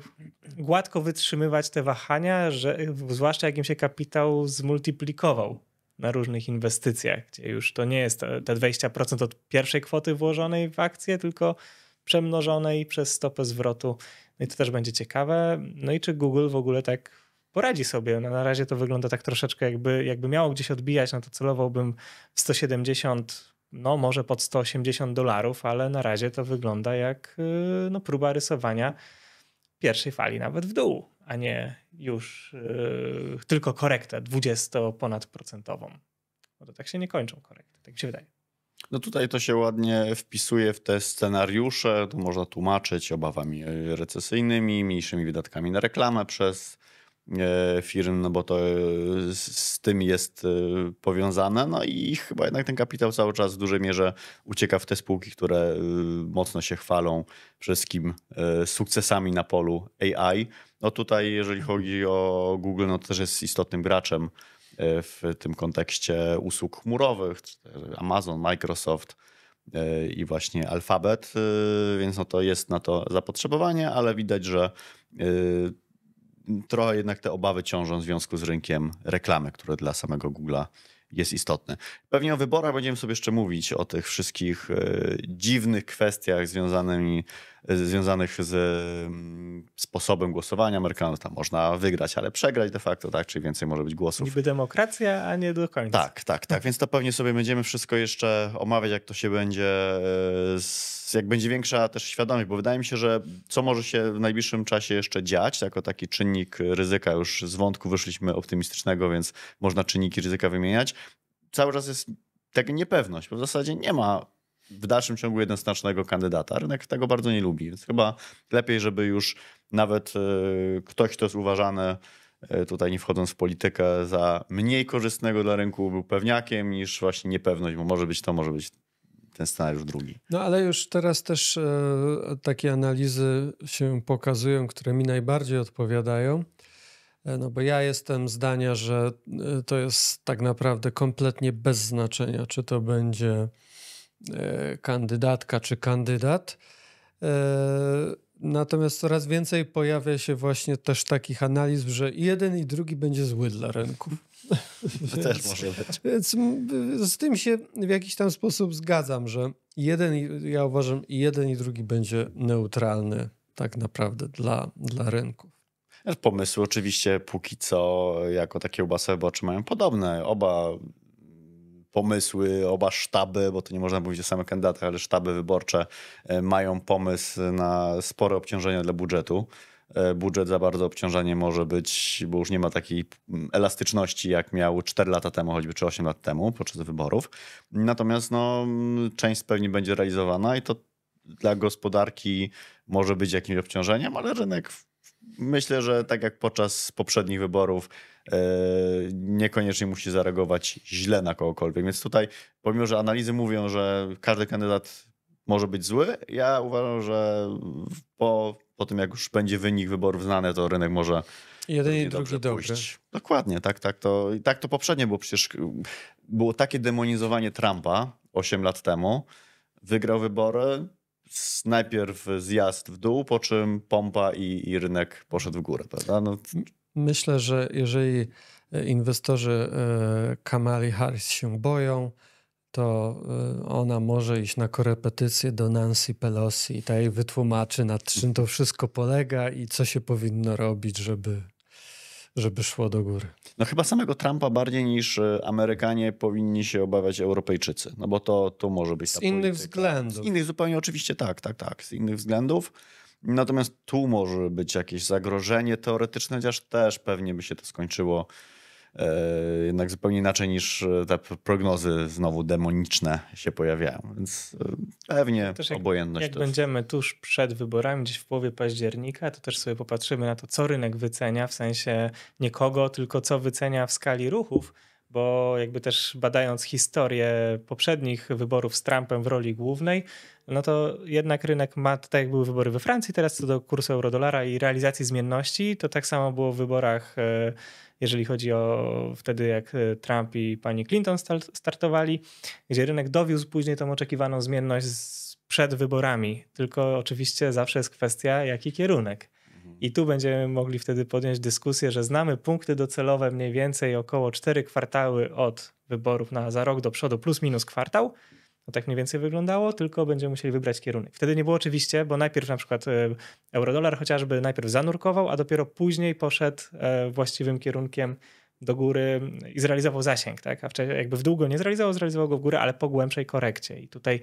gładko wytrzymywać te wahania, że zwłaszcza jak im się kapitał zmultiplikował na różnych inwestycjach, gdzie już to nie jest te 20% od pierwszej kwoty włożonej w akcję, tylko przemnożonej przez stopę zwrotu. No i to też będzie ciekawe. No i czy Google w ogóle tak poradzi sobie? No na razie to wygląda tak troszeczkę jakby, jakby miało gdzieś odbijać, no to celowałbym w 170 no może pod 180 dolarów, ale na razie to wygląda jak y, no, próba rysowania pierwszej fali nawet w dół, a nie już yy, tylko korektę 20 ponadprocentową. procentową. Bo to tak się nie kończą korekty, tak mi się wydaje. No tutaj to się ładnie wpisuje w te scenariusze, to można tłumaczyć obawami e, recesyjnymi, mniejszymi wydatkami na reklamę przez e, firm, no bo to e, z tym jest powiązane. No i chyba jednak ten kapitał cały czas w dużej mierze ucieka w te spółki, które mocno się chwalą wszystkim sukcesami na polu AI. No tutaj, jeżeli chodzi o Google, no to też jest istotnym graczem E, w tym kontekście usług chmurowych, Amazon, Microsoft e, i właśnie Alphabet, e, więc no to jest na to zapotrzebowanie, ale widać, że trochę jednak te obawy ciążą w związku z rynkiem reklamy, które dla samego Google'a jest istotny. Pewnie o wyborach będziemy sobie jeszcze mówić, o tych wszystkich e, dziwnych kwestiach e, związanych z mm, sposobem głosowania Amerykanów. Tam można wygrać, ale przegrać de facto, tak? Czyli więcej może być głosów. Niby demokracja, a nie do końca. Tak, tak, tak. No. Więc to pewnie sobie będziemy wszystko jeszcze omawiać, jak to się będzie e, z jak będzie większa też świadomość, bo wydaje mi się, że co może się w najbliższym czasie jeszcze dziać, jako taki czynnik ryzyka, już z wątku wyszliśmy optymistycznego, więc można czynniki ryzyka wymieniać. Cały czas jest taka niepewność, bo w zasadzie nie ma w dalszym ciągu jednoznacznego kandydata. Rynek tego bardzo nie lubi, więc chyba lepiej, żeby już nawet e, ktoś, kto jest uważany e, tutaj nie wchodząc w politykę, za mniej korzystnego dla rynku był pewniakiem niż właśnie niepewność, bo może być to, może być ten scenariusz drugi. No ale już teraz też e, takie analizy się pokazują, które mi najbardziej odpowiadają. E, no bo ja jestem zdania, że e, to jest tak naprawdę kompletnie bez znaczenia, czy to będzie e, kandydatka, czy kandydat. Natomiast coraz więcej pojawia się właśnie też takich analiz, że jeden i drugi będzie zły dla rynku więc, Więc z tym się w jakiś tam sposób zgadzam, że jeden, ja uważam, jeden i drugi będzie neutralny tak naprawdę dla, dla rynków. Pomysły oczywiście póki co jako takie kiełbasy oczy mają podobne. Oba pomysły, oba sztaby, bo to nie można mówić o samych kandydatach, ale sztaby wyborcze e, mają pomysł na spore obciążenia dla budżetu. E, budżet za bardzo obciążenie może być, bo już nie ma takiej elastyczności, jak miał 4 lata temu, choćby czy 8 lat temu, podczas wyborów. Natomiast no, część pewnie będzie realizowana i to dla gospodarki może być jakimś obciążeniem, ale rynek myślę, że tak jak podczas poprzednich wyborów, e, niekoniecznie musi zareagować źle na kogokolwiek. Więc tutaj, pomimo że analizy mówią, że każdy kandydat może być zły. Ja uważam, że po, po tym, jak już będzie wynik wyborów znany, to rynek może. Jeden i drugi dobry. Dokładnie, tak, tak. To, I tak to poprzednie było przecież. Było takie demonizowanie Trumpa 8 lat temu. Wygrał wybory, najpierw zjazd w dół, po czym pompa i, i rynek poszedł w górę, prawda? No. Myślę, że jeżeli inwestorzy e, Kamali Harris się boją, to y, ona może iść na korepetycję do Nancy Pelosi i ta jej wytłumaczy, na czym to wszystko polega i co się powinno robić, żeby, żeby szło do góry. No chyba samego Trumpa bardziej niż y, Amerykanie powinni się obawiać Europejczycy, no bo to, to może być... Z innych polityka. względów. Z innych zupełnie oczywiście, tak, tak, tak. Z innych względów. Natomiast tu może być jakieś zagrożenie teoretyczne, chociaż też pewnie by się to skończyło E, jednak zupełnie inaczej niż e, te prognozy znowu demoniczne się pojawiają. Więc e, pewnie też jak, obojętność. Jak też. będziemy tuż przed wyborami, gdzieś w połowie października, to też sobie popatrzymy na to, co rynek wycenia, w sensie nie kogo, tylko co wycenia w skali ruchów bo jakby też badając historię poprzednich wyborów z Trumpem w roli głównej, no to jednak rynek ma, tak jak były wybory we Francji, teraz co do kursu eurodolara i realizacji zmienności, to tak samo było w wyborach jeżeli chodzi o wtedy, jak e, Trump i pani Clinton startowali, gdzie rynek dowiózł później tą oczekiwaną zmienność przed wyborami. Tylko oczywiście zawsze jest kwestia, jaki kierunek. Mhm. I tu będziemy mogli wtedy podjąć dyskusję, że znamy punkty docelowe mniej więcej około 4 kwartały od wyborów na za rok do przodu, plus minus kwartał. No tak mniej więcej wyglądało, tylko będziemy musieli wybrać kierunek. Wtedy nie było oczywiście, bo najpierw na przykład e, eurodolar chociażby najpierw zanurkował, a dopiero później poszedł e, właściwym kierunkiem do góry i zrealizował zasięg, tak? A wcześniej jakby w długo nie zrealizował, zrealizował go w górę, ale po głębszej korekcie. I tutaj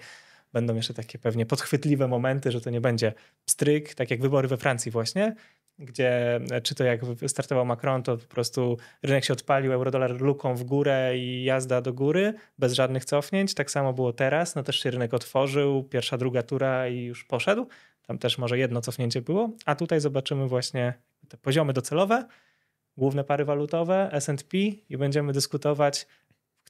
będą jeszcze takie pewnie podchwytliwe momenty, że to nie będzie pstryk, tak jak wybory we Francji właśnie, gdzie e, czy to jak startował Macron, to po prostu rynek się odpalił, eurodolar luką w górę i jazda do góry, bez żadnych cofnięć. Tak samo było teraz, no też się rynek otworzył, pierwsza, druga tura i już poszedł. Tam też może jedno cofnięcie było, a tutaj zobaczymy właśnie te poziomy docelowe, główne pary walutowe, S&P i będziemy dyskutować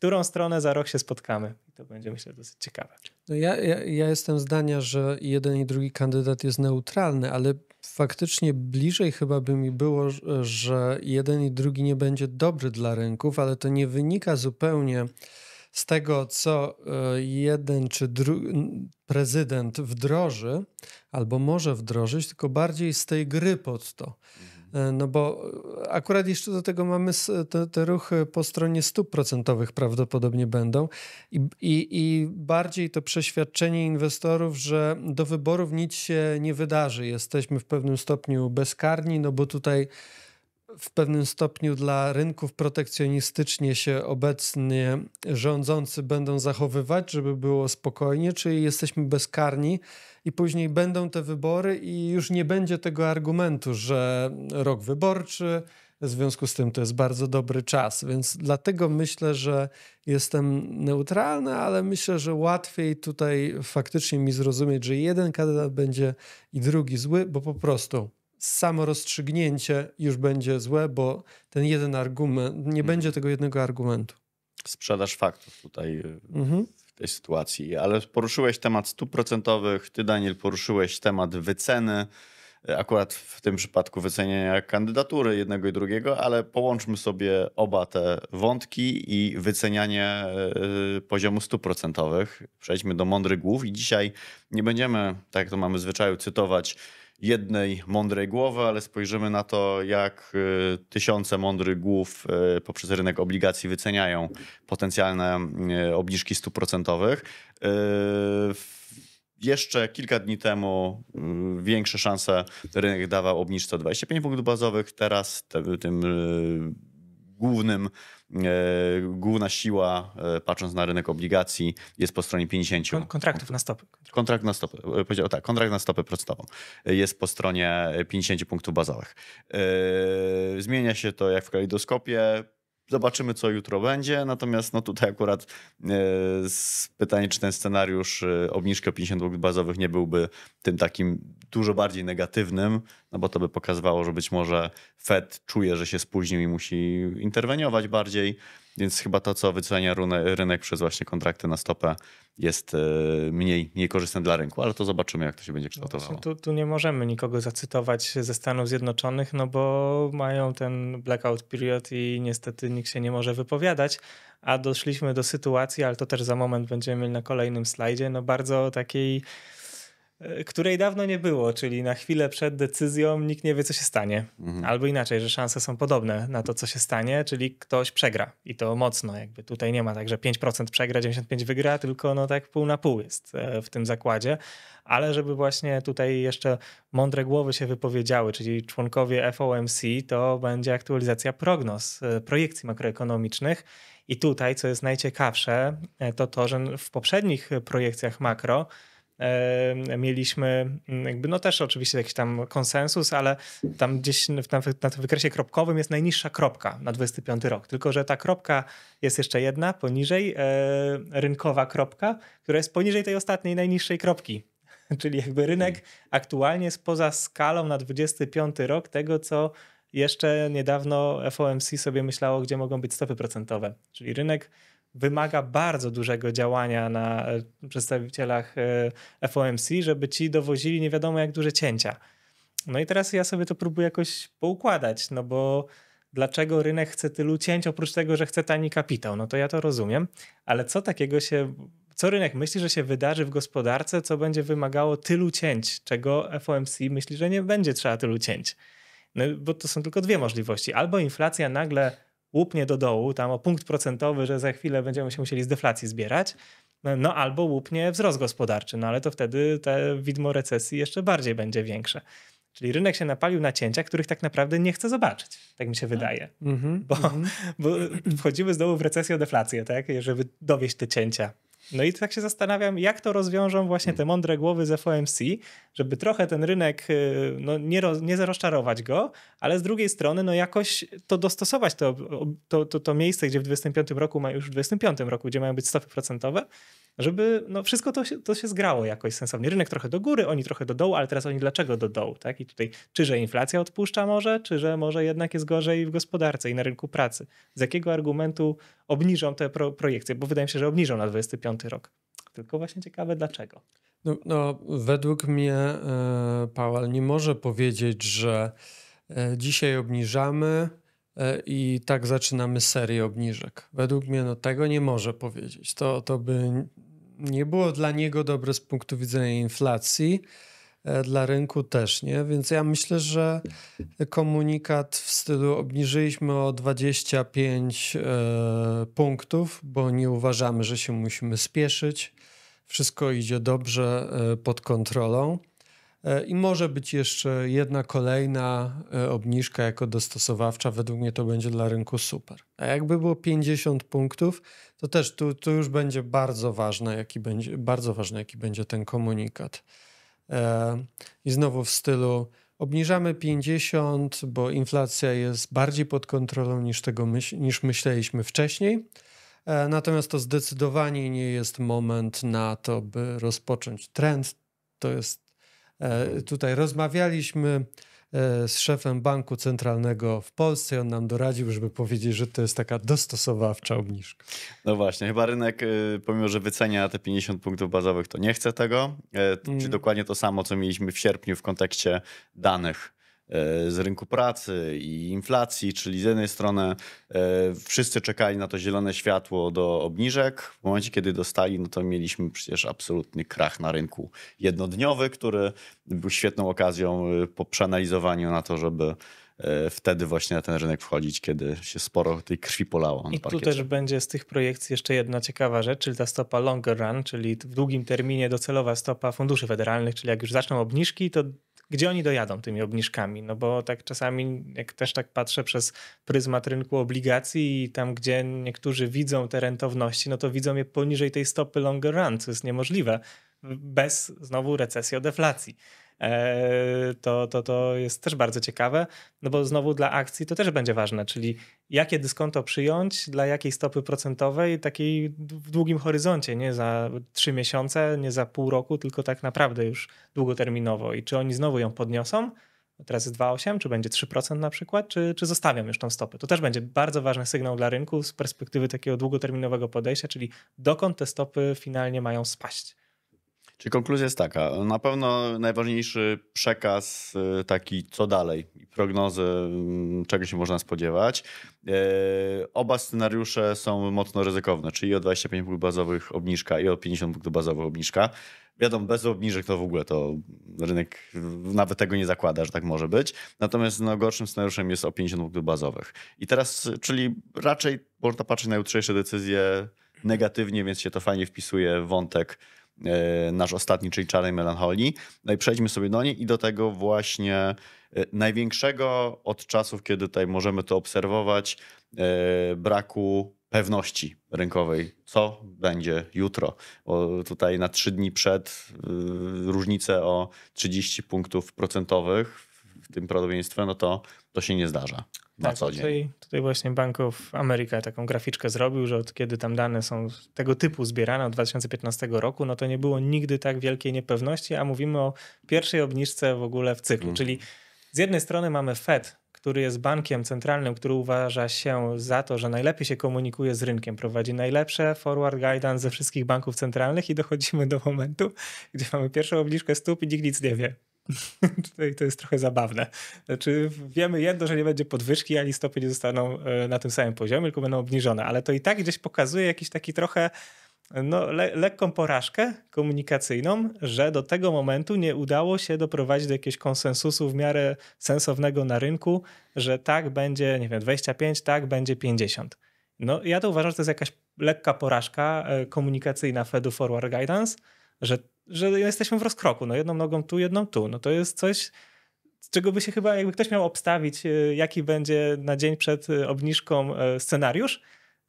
którą stronę za rok się spotkamy. I to będzie, myślę, dosyć ciekawe. No ja, ja, ja jestem zdania, że jeden i drugi kandydat jest neutralny, ale faktycznie bliżej chyba by mi było, że jeden i drugi nie będzie dobry dla rynków, ale to nie wynika zupełnie z tego, co e, jeden czy drugi prezydent wdroży albo może wdrożyć, tylko bardziej z tej gry pod to. Mhm E, no bo akurat jeszcze do tego mamy te, te ruchy po stronie stóp procentowych prawdopodobnie będą I, i, i bardziej to przeświadczenie inwestorów, że do wyborów nic się nie wydarzy. Jesteśmy w pewnym stopniu bezkarni, no bo tutaj w pewnym stopniu dla rynków protekcjonistycznie się obecnie rządzący będą zachowywać, żeby było spokojnie, czyli jesteśmy bezkarni i później będą te wybory i już nie będzie tego argumentu, że rok wyborczy, w związku z tym to jest bardzo dobry czas, więc dlatego myślę, że jestem neutralny, ale myślę, że łatwiej tutaj faktycznie mi zrozumieć, że jeden kandydat będzie i drugi zły, bo po prostu samo rozstrzygnięcie już będzie złe, bo ten jeden argument, nie mhm. będzie tego jednego argumentu. Sprzedaż faktów tutaj y, mhm. w tej sytuacji, ale poruszyłeś temat stóp procentowych, ty Daniel poruszyłeś temat wyceny, akurat w tym przypadku wycenienia kandydatury jednego i drugiego, ale połączmy sobie oba te wątki i wycenianie y, poziomu stóp procentowych. Przejdźmy do mądrych głów i dzisiaj nie będziemy, tak jak to mamy zwyczaju, cytować jednej mądrej głowy, ale spojrzymy na to, jak y, tysiące mądrych głów y, poprzez rynek obligacji wyceniają potencjalne y, obniżki stóp procentowych. Jeszcze kilka dni temu większe szanse rynek dawał obniżce 25 punktów bazowych, teraz tym głównym E, główna siła, e, patrząc na rynek obligacji, jest po stronie 50. kontraktów na stopę. Kontrakt na stopę, e, powiedział tak, kontrakt na stopę procentową jest po stronie 50 punktów bazowych. Zmienia się to jak w kalidoskopie. Zobaczymy, co jutro będzie. Natomiast no tutaj akurat pytanie, czy ten scenariusz obniżki o 50 punktów bazowych nie byłby tym takim dużo bardziej negatywnym, no bo to by pokazywało, że być może Fed czuje, że się spóźnił i musi interweniować bardziej. Więc chyba to, co wycenia rynek przez właśnie kontrakty na stopę, jest e, mniej, mniej korzystne dla rynku, ale to zobaczymy, jak to się będzie no kształtowało. Tu, tu, nie możemy nikogo zacytować ze Stanów Zjednoczonych, no bo mają ten blackout period i niestety nikt się nie może wypowiadać. A doszliśmy do sytuacji, ale to też za moment będziemy mieli na kolejnym slajdzie, no bardzo takiej E, której dawno nie było, czyli na chwilę przed decyzją nikt nie wie, co się stanie. Mhm. Albo inaczej, że szanse są podobne na to, co się stanie, czyli ktoś przegra i to mocno. Jakby tutaj nie ma tak, że 5% przegra, 95% wygra, tylko no tak pół na pół jest e, w tym zakładzie. Ale żeby właśnie tutaj jeszcze mądre głowy się wypowiedziały, czyli członkowie FOMC, to będzie aktualizacja prognoz, e, projekcji makroekonomicznych. I tutaj, co jest najciekawsze, to to, że w poprzednich projekcjach makro E, mieliśmy mm, jakby, no też oczywiście jakiś tam konsensus, ale tam gdzieś na tym wykresie kropkowym jest najniższa kropka na 25 rok. Tylko, że ta kropka jest jeszcze jedna poniżej, e, rynkowa kropka, która jest poniżej tej ostatniej, najniższej kropki. Czyli jakby rynek aktualnie jest poza skalą na 25 rok tego, co jeszcze niedawno FOMC sobie myślało, gdzie mogą być stopy procentowe. Czyli rynek wymaga bardzo dużego działania na e, przedstawicielach e, FOMC, żeby ci dowozili nie wiadomo jak duże cięcia. No i teraz ja sobie to próbuję jakoś poukładać, no bo dlaczego rynek chce tylu cięć oprócz tego, że chce tani kapitał? No to ja to rozumiem, ale co takiego się, co rynek myśli, że się wydarzy w gospodarce, co będzie wymagało tylu cięć, czego FOMC myśli, że nie będzie trzeba tylu cięć? No bo to są tylko dwie możliwości. Albo inflacja nagle łupnie do dołu, tam o punkt procentowy, że za chwilę będziemy się musieli z deflacji zbierać, no albo łupnie wzrost gospodarczy, no ale to wtedy te widmo recesji jeszcze bardziej będzie większe. Czyli rynek się napalił na cięcia, których tak naprawdę nie chce zobaczyć, tak mi się tak. wydaje. Mm -hmm, bo, mhm. bo wchodzimy znowu w recesję, deflację, tak? Żeby dowieść te cięcia no i tak się zastanawiam, jak to rozwiążą właśnie te mądre głowy z FOMC, żeby trochę ten rynek, y, no nie, roz, nie rozczarować go, ale z drugiej strony, no jakoś to dostosować to, to, to, to miejsce, gdzie w 25 roku, już w 25 roku, gdzie mają być stopy procentowe, żeby no wszystko to się, to się zgrało jakoś sensownie. Rynek trochę do góry, oni trochę do dołu, ale teraz oni dlaczego do dołu, tak? I tutaj, czy że inflacja odpuszcza może, czy że może jednak jest gorzej w gospodarce i na rynku pracy. Z jakiego argumentu obniżą te pro, projekcje? Bo wydaje mi się, że obniżą na 25 rok. Tylko właśnie ciekawe dlaczego. No, no według mnie e, Paweł nie może powiedzieć, że e, dzisiaj obniżamy e, i tak zaczynamy serię obniżek. Według mnie no, tego nie może powiedzieć. To, to by nie było dla niego dobre z punktu widzenia inflacji E, dla rynku też nie, więc ja myślę, że komunikat w stylu obniżyliśmy o 25 e, punktów, bo nie uważamy, że się musimy spieszyć, wszystko idzie dobrze e, pod kontrolą. I może być jeszcze jedna kolejna obniżka jako dostosowawcza. Według mnie to będzie dla rynku super. A jakby było 50 punktów, to też tu, tu już będzie bardzo ważne, jaki będzie, bardzo ważne, jaki będzie ten komunikat. E, I znowu w stylu obniżamy 50, bo inflacja jest bardziej pod kontrolą niż, tego myśl, niż myśleliśmy wcześniej. E, natomiast to zdecydowanie nie jest moment na to, by rozpocząć trend. To jest e, tutaj rozmawialiśmy E, z szefem Banku Centralnego w Polsce i on nam doradził, żeby powiedzieć, że to jest taka dostosowawcza obniżka. No właśnie, chyba rynek, e, pomimo że wycenia te 50 punktów bazowych, to nie chce tego. E, Czy mm. dokładnie to samo, co mieliśmy w sierpniu w kontekście danych E, z rynku pracy i inflacji, czyli z jednej strony e, wszyscy czekali na to zielone światło do obniżek. W momencie, kiedy dostali, no to mieliśmy przecież absolutny krach na rynku jednodniowy, który był świetną okazją e, po przeanalizowaniu na to, żeby wtedy właśnie na ten rynek wchodzić, kiedy się sporo tej krwi polało. I tu też będzie z tych projekcji jeszcze jedna ciekawa rzecz, czyli ta stopa longer run, czyli w długim terminie docelowa stopa funduszy federalnych, czyli jak już zaczną obniżki, to gdzie oni dojadą tymi obniżkami? No bo tak czasami, jak też tak patrzę przez pryzmat rynku obligacji i tam, gdzie niektórzy widzą te rentowności, no to widzą je poniżej tej stopy longer run, co jest niemożliwe bez znowu recesji o deflacji. E, to, to, to jest też bardzo ciekawe, no bo znowu dla akcji to też będzie ważne, czyli jakie dyskonto przyjąć, dla jakiej stopy procentowej, takiej w długim horyzoncie, nie za trzy miesiące, nie za pół roku, tylko tak naprawdę już długoterminowo. I czy oni znowu ją podniosą? Teraz jest 2,8, czy będzie 3% na przykład, czy, czy zostawiam już tą stopę? To też będzie bardzo ważny sygnał dla rynku z perspektywy takiego długoterminowego podejścia, czyli dokąd te stopy finalnie mają spaść. Czyli konkluzja jest taka. Na pewno najważniejszy przekaz y, taki, co dalej i prognozy, mm, czego się można spodziewać. Y, oba scenariusze są mocno ryzykowne, czyli o 25 punktów bazowych obniżka i o 50 punktów bazowych obniżka. Wiadomo, bez obniżek to w ogóle to rynek nawet tego nie zakłada, że tak może być. Natomiast no, gorszym scenariuszem jest o 50 punktów bazowych. I teraz, czyli raczej można patrzeć na jutrzejsze decyzje negatywnie, więc się to fajnie wpisuje w wątek E, nasz ostatni, czyli Czarnej Melancholii. No i przejdźmy sobie do niej i do tego właśnie e, największego od czasów, kiedy tutaj możemy to obserwować, e, braku pewności rynkowej, co będzie jutro. Bo tutaj na trzy dni przed różnice o 30 punktów procentowych w tym prawdopodobieństwie, no to to się nie zdarza na tak, co dzień. Tutaj, tutaj, właśnie Bank of America taką graficzkę zrobił, że od kiedy tam dane są tego typu zbierane od 2015 roku, no to nie było nigdy tak wielkiej niepewności, a mówimy o pierwszej obniżce w ogóle w cyklu. Mm. Czyli z jednej strony mamy Fed, który jest bankiem centralnym, który uważa się za to, że najlepiej się komunikuje z rynkiem, prowadzi najlepsze forward guidance ze wszystkich banków centralnych i dochodzimy do momentu, gdzie mamy pierwszą obniżkę stóp i nikt nic nie wie. Tutaj to jest trochę zabawne. Znaczy, wiemy jedno, że nie będzie podwyżki, ani stopy nie zostaną e, na tym samym poziomie, tylko będą obniżone, ale to i tak gdzieś pokazuje jakiś taki trochę no, le lekką porażkę komunikacyjną, że do tego momentu nie udało się doprowadzić do jakiegoś konsensusu w miarę sensownego na rynku, że tak będzie, nie wiem, 25, tak będzie 50. No, ja to uważam, że to jest jakaś lekka porażka e, komunikacyjna Fedu Forward Guidance, że że jesteśmy w rozkroku, no jedną nogą tu, jedną tu. No to jest coś, z czego by się chyba, jakby ktoś miał obstawić, e, jaki będzie na dzień przed e, obniżką e, scenariusz,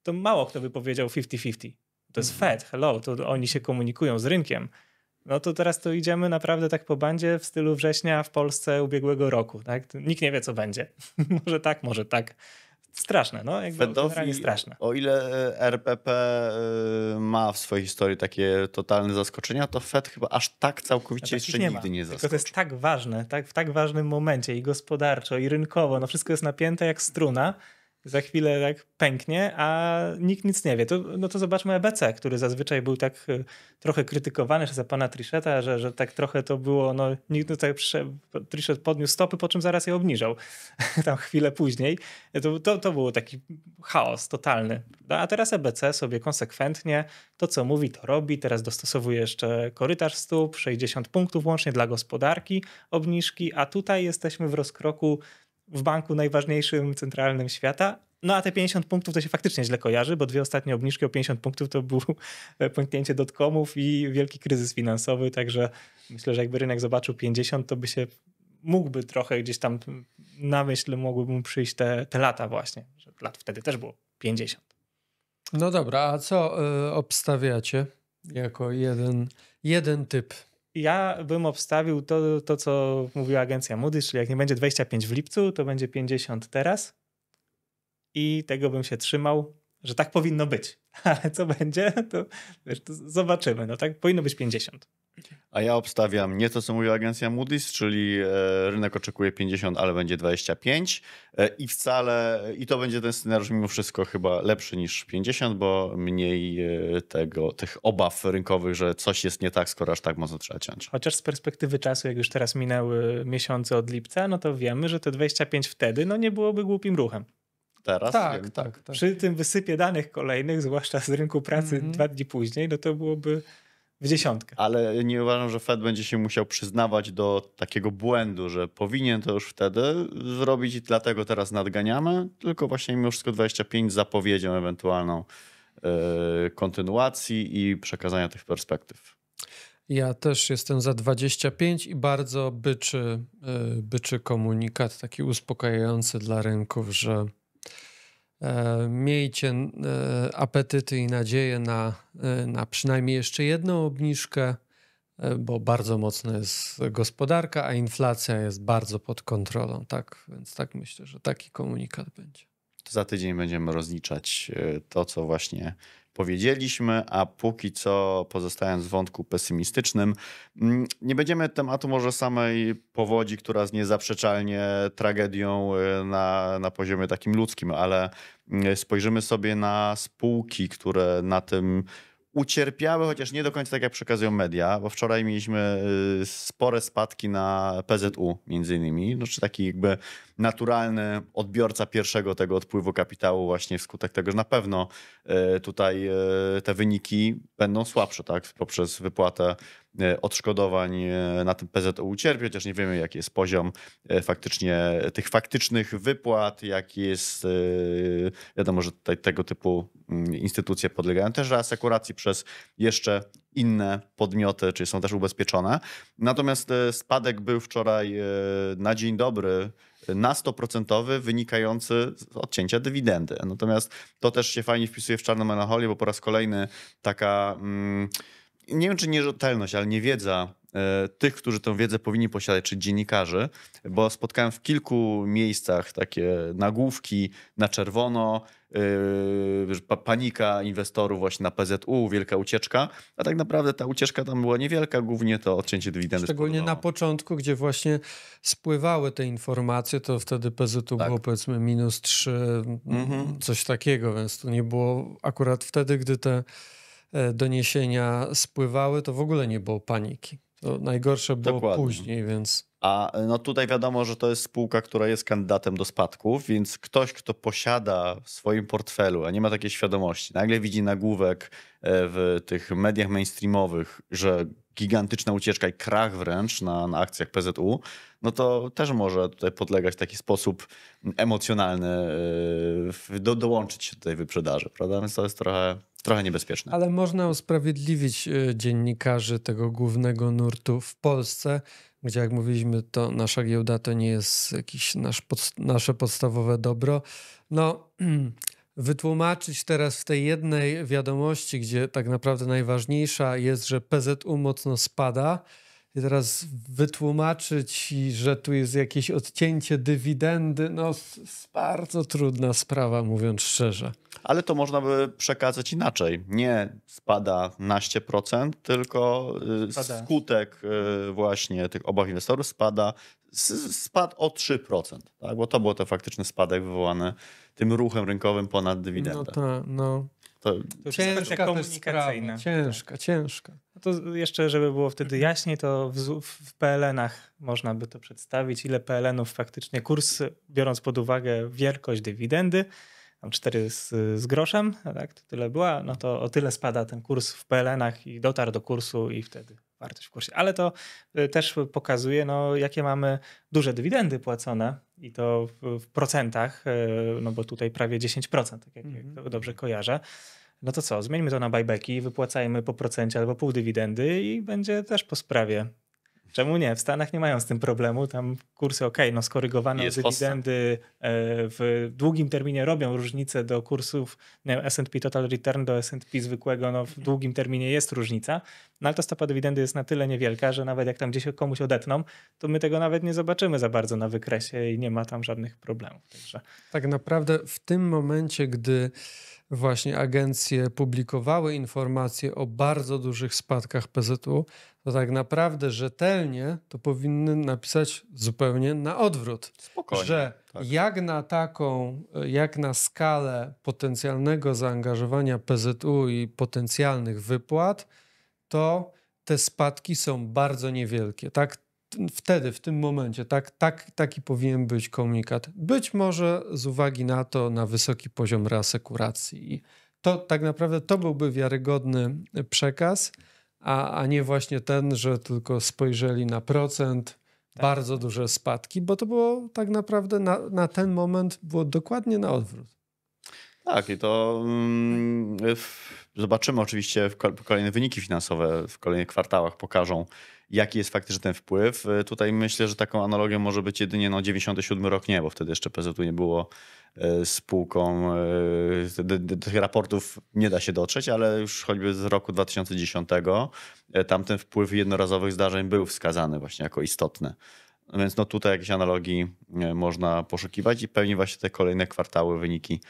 to mało kto by powiedział 50-50. To jest mhm. Fed, hello, to oni się komunikują z rynkiem. No to teraz to idziemy naprawdę tak po bandzie w stylu września w Polsce ubiegłego roku. Tak? Nikt nie wie, co będzie. może tak, może tak straszne, no, jakby Fedowi, straszne. O ile e, RPP e, ma w swojej historii takie totalne zaskoczenia, to Fed chyba aż tak całkowicie no tak, jeszcze nie nigdy ma. nie zaskoczył. to jest tak ważne, tak, w tak ważnym momencie i gospodarczo, i rynkowo, no wszystko jest napięte jak struna, za chwilę tak pęknie, a nikt nic nie wie. To, no to zobaczmy EBC, który zazwyczaj był tak e, trochę krytykowany przez pana Trisheta, że, że tak trochę to było, no nikt no, tak Trishet podniósł stopy, po czym zaraz je obniżał tam chwilę później. To, to, to był taki chaos totalny. A teraz EBC sobie konsekwentnie to, co mówi, to robi. Teraz dostosowuje jeszcze korytarz stóp, 60 punktów łącznie dla gospodarki, obniżki, a tutaj jesteśmy w rozkroku w banku najważniejszym centralnym świata. No a te 50 punktów to się faktycznie źle kojarzy, bo dwie ostatnie obniżki o 50 punktów to było e, pęknięcie dotkomów i wielki kryzys finansowy, także myślę, że jakby rynek zobaczył 50, to by się mógłby trochę gdzieś tam na myśl mogłyby mu przyjść te, te lata właśnie, że lat wtedy też było 50. No dobra, a co y, obstawiacie jako jeden, jeden typ ja bym obstawił to, to, co mówiła agencja Moody's, czyli jak nie będzie 25 w lipcu, to będzie 50 teraz. I tego bym się trzymał, że tak powinno być. Ale co będzie, to, wiesz, to zobaczymy. No tak, powinno być 50. A ja obstawiam nie to, co mówiła agencja Moody's, czyli e, rynek oczekuje 50, ale będzie 25 e, i wcale, i to będzie ten scenariusz mimo wszystko chyba lepszy niż 50, bo mniej e, tego, tych obaw rynkowych, że coś jest nie tak, skoro aż tak mocno trzeba ciąć. Chociaż z perspektywy czasu, jak już teraz minęły miesiące od lipca, no to wiemy, że te 25 wtedy no nie byłoby głupim ruchem. Teraz? Tak, tak, tak, Przy tym wysypie danych kolejnych, zwłaszcza z rynku pracy mm -hmm. dwa dni później, no to byłoby w dziesiątkę. Ale nie uważam, że Fed będzie się musiał przyznawać do takiego błędu, że powinien to już wtedy zrobić i dlatego teraz nadganiamy, tylko właśnie mimo wszystko 25 zapowiedzią ewentualną yy, kontynuacji i przekazania tych perspektyw. Ja też jestem za 25 i bardzo byczy, yy, byczy komunikat taki uspokajający dla rynków, że E, miejcie e, apetyty i nadzieję na, e, na przynajmniej jeszcze jedną obniżkę, bo bardzo mocna jest gospodarka, a inflacja jest bardzo pod kontrolą. Tak, więc tak myślę, że taki komunikat będzie. Za tydzień będziemy rozliczać to, co właśnie powiedzieliśmy, a póki co, pozostając w wątku pesymistycznym, mm, nie będziemy tematu może samej powodzi, która jest niezaprzeczalnie tragedią y, na, na poziomie takim ludzkim, ale mm, spojrzymy sobie na spółki, które na tym ucierpiały, chociaż nie do końca tak jak przekazują media, bo wczoraj mieliśmy y, spore spadki na PZU między innymi, no, czy taki jakby naturalny odbiorca pierwszego tego odpływu kapitału właśnie wskutek tego, że na pewno y, tutaj y, te wyniki będą słabsze, tak, poprzez wypłatę E, odszkodowań e, na tym PZU cierpi, chociaż nie wiemy, jaki jest poziom e, faktycznie tych faktycznych wypłat, jaki jest, wiadomo, że tutaj tego typu mm, instytucje podlegają też reasekuracji przez jeszcze inne podmioty, czyli są też ubezpieczone. Natomiast spadek był wczoraj na dzień dobry na 100% wynikający z odcięcia dywidendy. Natomiast to też się fajnie wpisuje w czarną melancholię, bo po raz kolejny taka... Mm, nie wiem czy nierzetelność, ale niewiedza e, tych, którzy tę wiedzę powinni posiadać, czy dziennikarzy, bo spotkałem w kilku miejscach takie nagłówki na czerwono, yy, panika inwestorów właśnie na PZU, wielka ucieczka, a tak naprawdę ta ucieczka tam była niewielka, głównie to odcięcie dywidendy. Szczególnie spodobało. na początku, gdzie właśnie spływały te informacje, to wtedy PZU tak. było powiedzmy minus 3, mm -hmm. coś takiego, więc to nie było akurat wtedy, gdy te E, doniesienia spływały, to w ogóle nie było paniki. To najgorsze było Dokładnie. później, więc. A e, no tutaj wiadomo, że to jest spółka, która jest kandydatem do spadków, więc ktoś, kto posiada w swoim portfelu, a nie ma takiej świadomości, nagle widzi nagłówek e, w tych mediach mainstreamowych, że gigantyczna ucieczka i krach wręcz na, na akcjach PZU, no to też może tutaj podlegać w taki sposób emocjonalny, do, dołączyć się do tej wyprzedaży, prawda? Więc to jest trochę trochę niebezpieczne. Ale można usprawiedliwić y, dziennikarzy tego głównego nurtu w Polsce, gdzie jak mówiliśmy, to nasza giełda to nie jest jakieś nasz pod, nasze podstawowe dobro. No, wytłumaczyć teraz w tej jednej wiadomości, gdzie tak naprawdę najważniejsza jest, że PZU mocno spada, teraz wytłumaczyć że tu jest jakieś odcięcie dywidendy, no bardzo trudna sprawa, mówiąc szczerze. Ale to można by przekazać inaczej. Nie spada naście procent, tylko y, spada. skutek y, właśnie tych obaw inwestorów spada, spadł o 3%, tak? bo to był ten faktyczny spadek wywołany tym ruchem rynkowym ponad dywidendę. No tak, no. To, to ciężka komunikacyjna. Ciężka, ciężka. No to jeszcze, żeby było wtedy jaśniej, to w, w PLN-ach można by to przedstawić, ile PLN-ów faktycznie kurs, biorąc pod uwagę wielkość dywidendy, tam 4 z, z groszem, tak, to tyle była, no to o tyle spada ten kurs w PLN-ach i dotarł do kursu i wtedy wartość w kursie. Ale to y, też pokazuje, no, jakie mamy duże dywidendy płacone i to w, procentach, y, no bo tutaj prawie 10%, tak jak mm-hmm. dobrze kojarzę. No to co, zmieńmy to na buybacki, wypłacajmy po procencie albo pół dywidendy i będzie też po sprawie. Czemu nie? W Stanach nie mają z tym problemu. Tam kursy, ok, no skorygowane Jest dywidendy e, w długim terminie robią różnicę do kursów S&P Total Return do S&P zwykłego. No w mhm. długim terminie jest różnica, no ale ta stopa dywidendy jest na tyle niewielka, że nawet jak tam gdzieś komuś odetną, to my tego nawet nie zobaczymy za bardzo na wykresie i nie ma tam żadnych problemów. Także... Tak naprawdę w tym momencie, gdy właśnie agencje publikowały informacje o bardzo dużych spadkach PZU, to tak naprawdę rzetelnie to powinny napisać zupełnie na odwrót. Spokojnie. Że tak. jak na taką, jak na skalę potencjalnego zaangażowania PZU i potencjalnych wypłat, to te spadki są bardzo niewielkie. Tak wtedy, w tym momencie, tak, tak, taki powinien być komunikat. Być może z uwagi na to, na wysoki poziom reasekuracji. I to tak naprawdę to byłby wiarygodny y, przekaz, a, a nie właśnie ten, że tylko spojrzeli na procent, tak. bardzo duże spadki, bo to było tak naprawdę na, na ten moment było dokładnie na odwrót. Tak, i to mm, w Zobaczymy oczywiście w kolejne wyniki finansowe w kolejnych kwartałach pokażą, jaki jest faktycznie ten wpływ. Y, tutaj myślę, że taką analogią może być jedynie no, 97 rok nie, bo wtedy jeszcze PZU nie było y, spółką. Y, do, do tych raportów nie da się dotrzeć, ale już choćby z roku 2010 tamten wpływ jednorazowych zdarzeń był wskazany właśnie jako istotny. No więc no tutaj jakieś analogii można poszukiwać i pewnie właśnie te kolejne kwartały, wyniki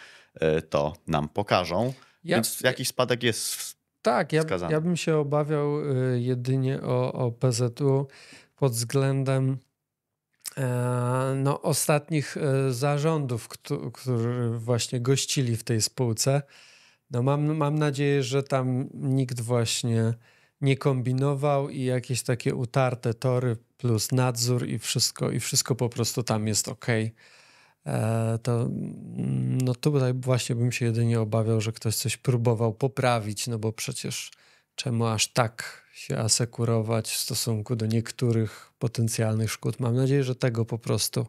to nam pokażą. Ja, Więc jakiś spadek jest tak, ja, wskazany. ja bym się obawiał y, jedynie o, o PZU pod względem e, no, ostatnich e, zarządów, którzy właśnie gościli w tej spółce. No, mam, mam nadzieję, że tam nikt właśnie nie kombinował i jakieś takie utarte tory plus nadzór i wszystko, i wszystko po prostu tam jest ok. E, to mm, no tutaj właśnie bym się jedynie obawiał, że ktoś coś próbował poprawić, no bo przecież czemu aż tak się asekurować w stosunku do niektórych potencjalnych szkód. Mam nadzieję, że tego po prostu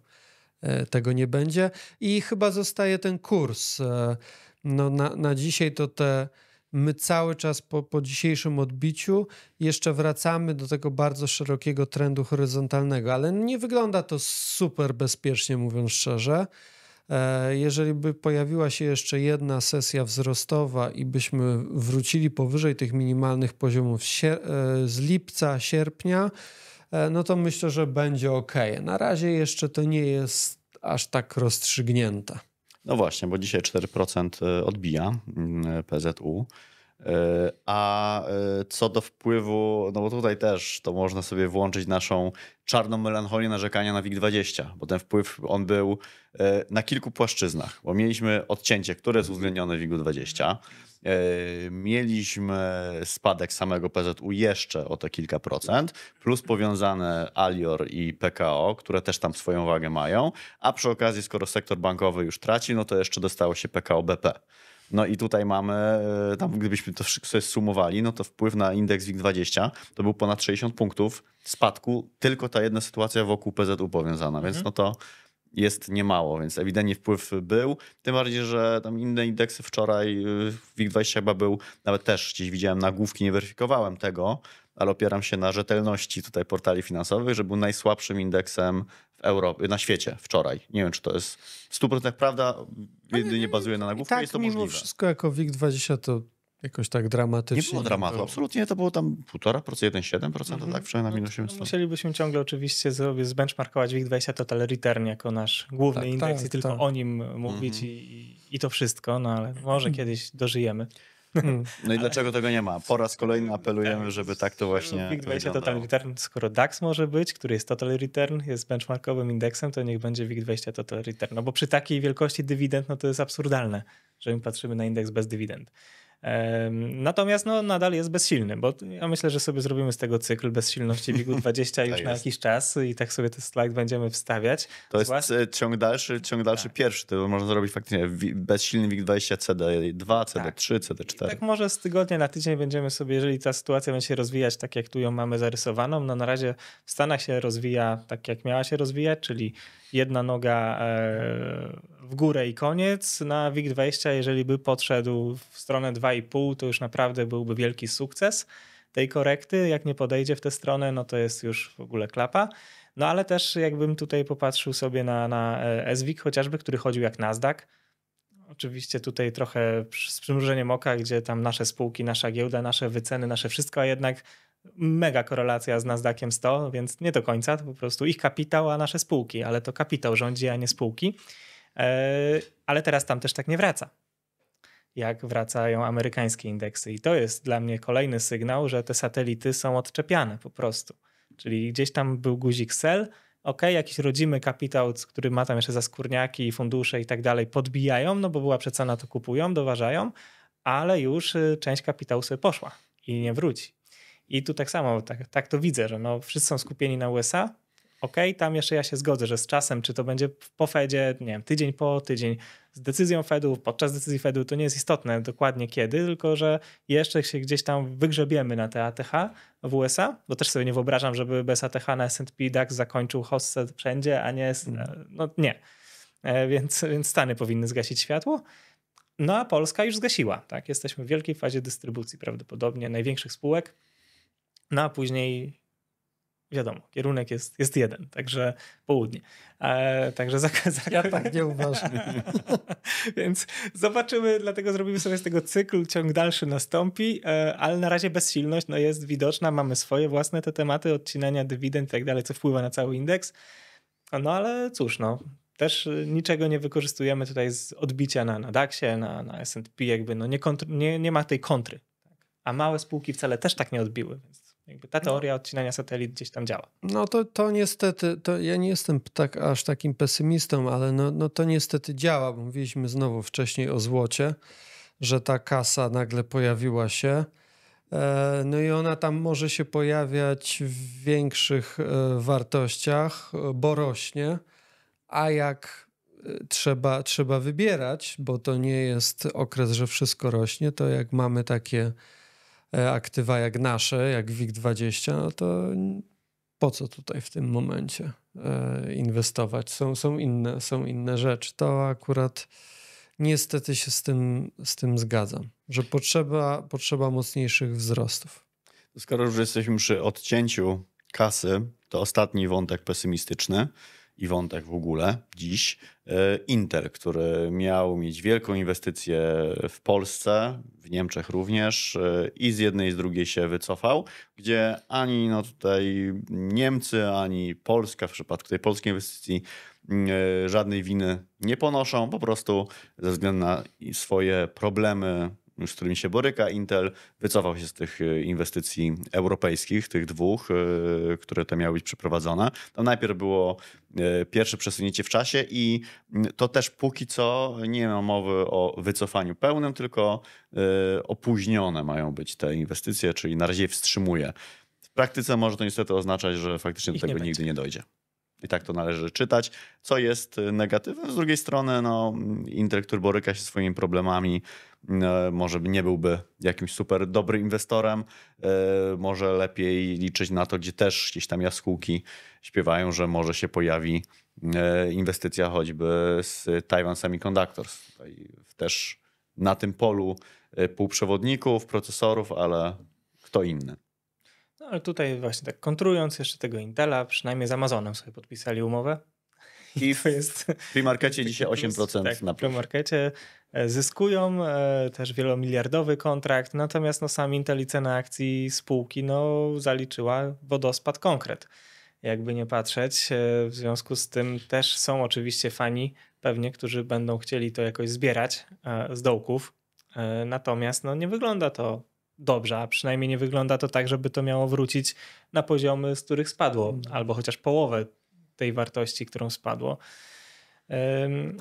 e, tego nie będzie i chyba zostaje ten kurs. E, no na, na dzisiaj to te my cały czas po, po dzisiejszym odbiciu jeszcze wracamy do tego bardzo szerokiego trendu horyzontalnego, ale nie wygląda to super bezpiecznie, mówiąc szczerze. E, jeżeli by pojawiła się jeszcze jedna sesja wzrostowa i byśmy wrócili powyżej tych minimalnych poziomów e, z lipca, sierpnia, e, no to myślę, że będzie ok. Na razie jeszcze to nie jest aż tak rozstrzygnięte. No właśnie, bo dzisiaj 4% e, odbija mm, e, PZU. E, a e, co do wpływu, no bo tutaj też to można sobie włączyć naszą czarną melancholię narzekania na WIG20, bo ten wpływ on był e, na kilku płaszczyznach, bo mieliśmy odcięcie, które jest uwzględnione w WIG20, mieliśmy spadek samego PZU jeszcze o te kilka procent, plus powiązane Alior i PKO, które też tam swoją wagę mają, a przy okazji skoro sektor bankowy już traci, no to jeszcze dostało się PKO BP. No i tutaj mamy, e, tam gdybyśmy to sobie sumowali, no to wpływ na indeks WIG20 to był ponad 60 punktów spadku, tylko ta jedna sytuacja wokół PZU powiązana, mhm. więc no to jest niemało, więc ewidentnie wpływ był. Tym bardziej, że tam inne indeksy wczoraj, y, WIG20 chyba był, nawet też gdzieś widziałem nagłówki, nie weryfikowałem tego, ale opieram się na rzetelności tutaj portali finansowych, że był najsłabszym indeksem Europie, na świecie wczoraj. Nie wiem, czy to jest w 100% prawda, jedynie bazuje na nagłówku, tak, jest to mimo możliwe. wszystko jako WIG20 to jakoś tak dramatycznie. Nie było no dramatu, było. absolutnie. To było tam 1,5%, 1,7%, mhm. tak przynajmniej na no minus 7 Musielibyśmy ciągle oczywiście zrobić, zbenchmarkować WIG20 Total Return jako nasz główny tak, indeks tak, i tylko tak. o nim mówić mhm. i, i to wszystko, no ale może mhm. kiedyś dożyjemy. Mm. No i dlaczego tego nie ma? Po raz kolejny apelujemy, tak. żeby tak to właśnie Big 20 Total Return, skoro DAX może być, który jest Total Return, jest benchmarkowym indeksem, to niech będzie WIG 20 Total Return. No bo przy takiej wielkości dywidend, no to jest absurdalne, że my patrzymy na indeks bez dywidend. Natomiast no, nadal jest bezsilny, bo ja myślę, że sobie zrobimy z tego cykl bezsilności Bigu 20 tak już na jakiś czas i tak sobie ten slajd będziemy wstawiać. To jest e, ciąg dalszy, ciąg tak. dalszy tak. pierwszy, to można zrobić faktycznie bezsilny Big 20 CD2, CD3, CD4. I tak może z tygodnia na tydzień będziemy sobie, jeżeli ta sytuacja będzie się rozwijać tak jak tu ją mamy zarysowaną, no na razie w Stanach się rozwija tak jak miała się rozwijać, czyli jedna noga e, w górę i koniec. Na WIG20, jeżeli by podszedł w stronę 2,5, to już naprawdę byłby wielki sukces tej korekty. Jak nie podejdzie w tę stronę, no to jest już w ogóle klapa. No ale też jakbym tutaj popatrzył sobie na, na e, SWIG chociażby, który chodził jak Nasdaq, Oczywiście tutaj trochę z przymrużeniem oka, gdzie tam nasze spółki, nasza giełda, nasze wyceny, nasze wszystko, a jednak mega korelacja z Nasdaqiem 100, więc nie do końca, to po prostu ich kapitał, a nasze spółki, ale to kapitał rządzi, a nie spółki. E, ale teraz tam też tak nie wraca. Jak wracają amerykańskie indeksy. I to jest dla mnie kolejny sygnał, że te satelity są odczepiane po prostu. Czyli gdzieś tam był guzik sell, ok, jakiś rodzimy kapitał, który ma tam jeszcze zaskórniaki, fundusze i tak dalej, podbijają, no bo była przecena, to kupują, doważają, ale już y, część kapitału sobie poszła i nie wróci. I tu tak samo, tak, tak to widzę, że no, wszyscy są skupieni na USA, ok, tam jeszcze ja się zgodzę, że z czasem, czy to będzie po Fedzie, nie wiem, tydzień po tydzień, z decyzją Fedu, podczas decyzji Fedu, to nie jest istotne dokładnie kiedy, tylko że jeszcze się gdzieś tam wygrzebiemy na te ATH w USA, bo też sobie nie wyobrażam, żeby bez ATH na S&P DAX zakończył hossę wszędzie, a nie, mm. no nie. E, więc, więc Stany powinny zgasić światło. No a Polska już zgasiła, tak? Jesteśmy w wielkiej fazie dystrybucji prawdopodobnie największych spółek. No a później wiadomo, kierunek jest, jest jeden, także południe. E, także zakaz. Ja tak nie uważam. Więc zobaczymy, dlatego zrobimy sobie z tego cykl, ciąg dalszy nastąpi, e, ale na razie bezsilność no, jest widoczna, mamy swoje własne te tematy, odcinania dywidend i tak dalej, co wpływa na cały indeks. No ale cóż, no, też e, niczego nie wykorzystujemy tutaj z odbicia na, na DAX-ie, na, na S&P, jakby no nie, kontr, nie, nie ma tej kontry. A małe spółki wcale też tak nie odbiły, więc jakby ta no. teoria odcinania satelit gdzieś tam działa. No to, to niestety, to ja nie jestem tak, aż takim pesymistą, ale no, no to niestety działa. Mówiliśmy znowu wcześniej o złocie, że ta kasa nagle pojawiła się. E, no i ona tam może się pojawiać w większych e, wartościach, e, bo rośnie, a jak trzeba, trzeba wybierać, bo to nie jest okres, że wszystko rośnie, to jak mamy takie E, aktywa jak nasze, jak WIG20, no to po co tutaj w tym momencie e, inwestować? Są, są, inne, są inne rzeczy. To akurat niestety się z tym, z tym zgadzam, że potrzeba, potrzeba mocniejszych wzrostów. Skoro już jesteśmy przy odcięciu kasy, to ostatni wątek pesymistyczny i wątek w ogóle dziś. E, Intel, który miał mieć wielką inwestycję w Polsce, w Niemczech również e, i z jednej i z drugiej się wycofał, gdzie ani no tutaj Niemcy, ani Polska w przypadku tej polskiej inwestycji mm, e, żadnej winy nie ponoszą, po prostu ze względu na swoje problemy z którymi się boryka. Intel wycofał się z tych e, inwestycji europejskich, tych dwóch, e, które te miały być przeprowadzone. Tam najpierw było e, pierwsze przesunięcie w czasie i mm, to też póki co nie ma mowy o wycofaniu pełnym, tylko opóźnione mają być te inwestycje, czyli na razie je wstrzymuje. W praktyce może to niestety oznaczać, że faktycznie do tego nie nigdy nie dojdzie. I tak to należy czytać, co jest negatywne. Z drugiej strony, no, mm, Intel, który boryka się swoimi problemami, E, może nie byłby jakimś super dobrym inwestorem, e, może lepiej liczyć na to, gdzie też gdzieś tam jaskółki śpiewają, że może się pojawi e, inwestycja choćby z Taiwan Semiconductors. Tutaj też na tym polu półprzewodników, procesorów, ale kto inny. No ale tutaj właśnie tak kontrując jeszcze tego Intela, przynajmniej z Amazonem sobie podpisali umowę. I, to jest... W dzisiaj 8% tak, na plus. W E, zyskują, e, też wielomiliardowy kontrakt, natomiast no, sam Intel i cena akcji spółki no, zaliczyła wodospad konkret. Jakby nie patrzeć, e, w związku z tym też są oczywiście fani pewnie, którzy będą chcieli to jakoś zbierać z dołków, natomiast no, nie wygląda to dobrze, a przynajmniej nie wygląda to tak, żeby to miało wrócić na poziomy, z których spadło, mhm. albo chociaż połowę tej wartości, którą spadło.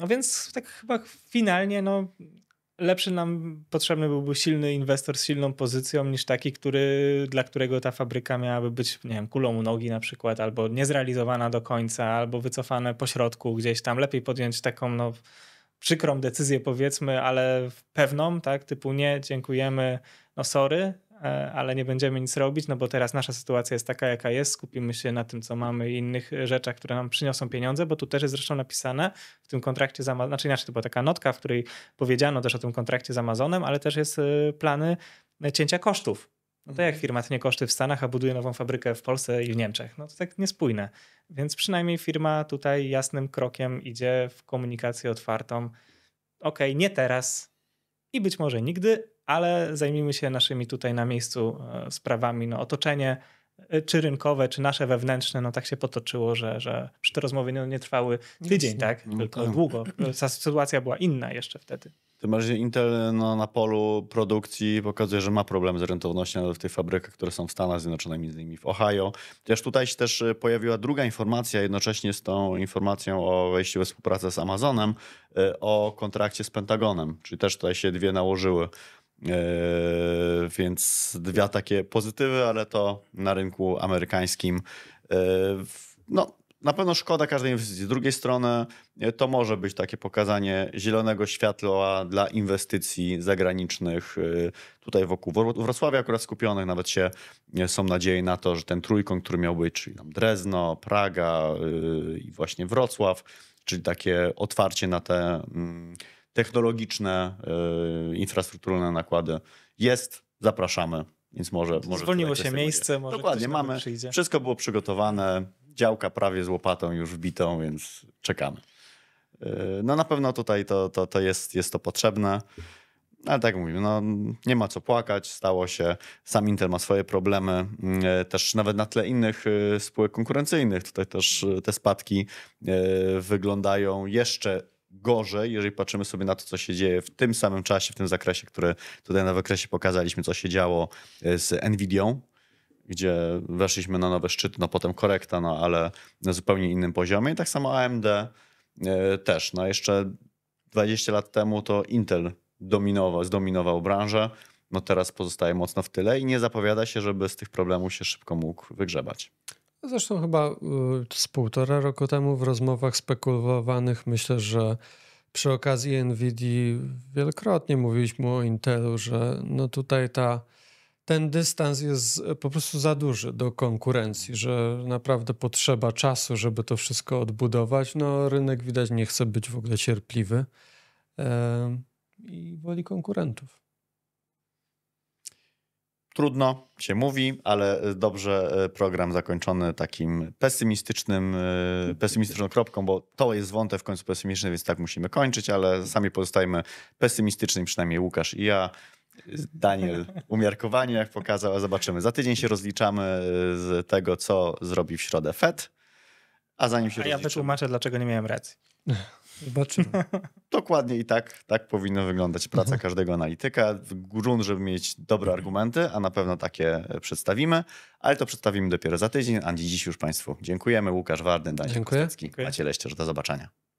No więc tak chyba finalnie no, lepszy nam potrzebny byłby silny inwestor z silną pozycją niż taki, który, dla którego ta fabryka miałaby być, nie wiem, kulą u nogi na przykład, albo niezrealizowana do końca, albo wycofane po środku gdzieś tam. Lepiej podjąć taką no, przykrą decyzję powiedzmy, ale pewną, tak, typu nie, dziękujemy, no sorry, E, ale nie będziemy nic robić, no bo teraz nasza sytuacja jest taka, jaka jest, skupimy się na tym, co mamy i innych e, rzeczach, które nam przyniosą pieniądze, bo tu też jest zresztą napisane w tym kontrakcie z Amazonem, znaczy inaczej, to była taka notka, w której powiedziano też o tym kontrakcie z Amazonem, ale też jest e, plany cięcia kosztów. No to jak mhm. firma tnie koszty w Stanach, a buduje nową fabrykę w Polsce i w Niemczech? No to tak niespójne. Więc przynajmniej firma tutaj jasnym krokiem idzie w komunikację otwartą. Okej, okay, nie teraz i być może nigdy, ale zajmijmy się naszymi tutaj na miejscu e, sprawami. No, otoczenie, e, czy rynkowe, czy nasze wewnętrzne, no tak się potoczyło, że, że przy te rozmowy nie trwały tydzień, Jasne. tak? No Tylko tak. długo. E, ta sytuacja była inna jeszcze wtedy. Tym bardziej Intel no, na polu produkcji pokazuje, że ma problem z rentownością w tych fabrykach, które są w Stanach Zjednoczonych, między innymi w Ohio. Chociaż tutaj się też pojawiła druga informacja, jednocześnie z tą informacją o wejściu we współpracę z Amazonem, o kontrakcie z Pentagonem, czyli też tutaj się dwie nałożyły. E, więc dwie takie pozytywy, ale to na rynku amerykańskim. E, no, na pewno szkoda każdej inwestycji. Z drugiej strony e, to może być takie pokazanie zielonego światła dla inwestycji zagranicznych tutaj wokół Wrocławia akurat skupionych. Nawet się są nadzieje na to, że ten trójkąt, który miał być, czyli tam Drezno, Praga i właśnie Wrocław, czyli takie otwarcie na te mm, technologiczne, y, infrastrukturalne nakłady. Jest, zapraszamy. Więc może. może Zwolniło się miejsce, może. Dokładnie, mamy. Przyjdzie. Wszystko było przygotowane, działka prawie z łopatą już wbitą, więc czekamy. Y, no na pewno tutaj to, to, to jest, jest to potrzebne. Ale tak mówimy, no, nie ma co płakać, stało się. Sam Intel ma swoje problemy, y, też nawet na tle innych spółek konkurencyjnych. Tutaj też te spadki wyglądają jeszcze gorzej, jeżeli patrzymy sobie na to, co się dzieje w tym samym czasie, w tym zakresie, które tutaj na wykresie pokazaliśmy, co się działo e, z Nvidią, gdzie weszliśmy na nowe szczyty, no potem korekta, no ale na zupełnie innym poziomie. I tak samo AMD e, też. No jeszcze 20 lat temu to Intel dominował, zdominował branżę, no teraz pozostaje mocno w tyle i nie zapowiada się, żeby z tych problemów się szybko mógł wygrzebać. Zresztą chyba y, z półtora roku temu w rozmowach spekulowanych myślę, że przy okazji Nvidia wielokrotnie mówiliśmy o Intelu, że no tutaj ta, ten dystans jest po prostu za duży do konkurencji, że naprawdę potrzeba czasu, żeby to wszystko odbudować. No rynek widać nie chce być w ogóle cierpliwy i woli konkurentów trudno się mówi, ale dobrze e, program zakończony takim pesymistycznym, e, pesymistyczną kropką, bo to jest wątek w końcu pesymistyczny, więc tak musimy kończyć, ale sami pozostajemy pesymistyczni, przynajmniej Łukasz i ja. Daniel umiarkowanie, jak pokazał, a zobaczymy. Za tydzień się rozliczamy e, z tego, co zrobi w środę FED, a zanim się A ja wytłumaczę, dlaczego nie miałem racji. Zobaczymy. Dokładnie i tak, tak powinna wyglądać praca mhm. każdego analityka. Grunt, żeby mieć dobre mhm. argumenty, a na pewno takie e, przedstawimy, ale to przedstawimy dopiero za tydzień, a dziś już Państwu dziękujemy. Łukasz Wardy, Daniel Dziękuję. Macie Maciej że do zobaczenia.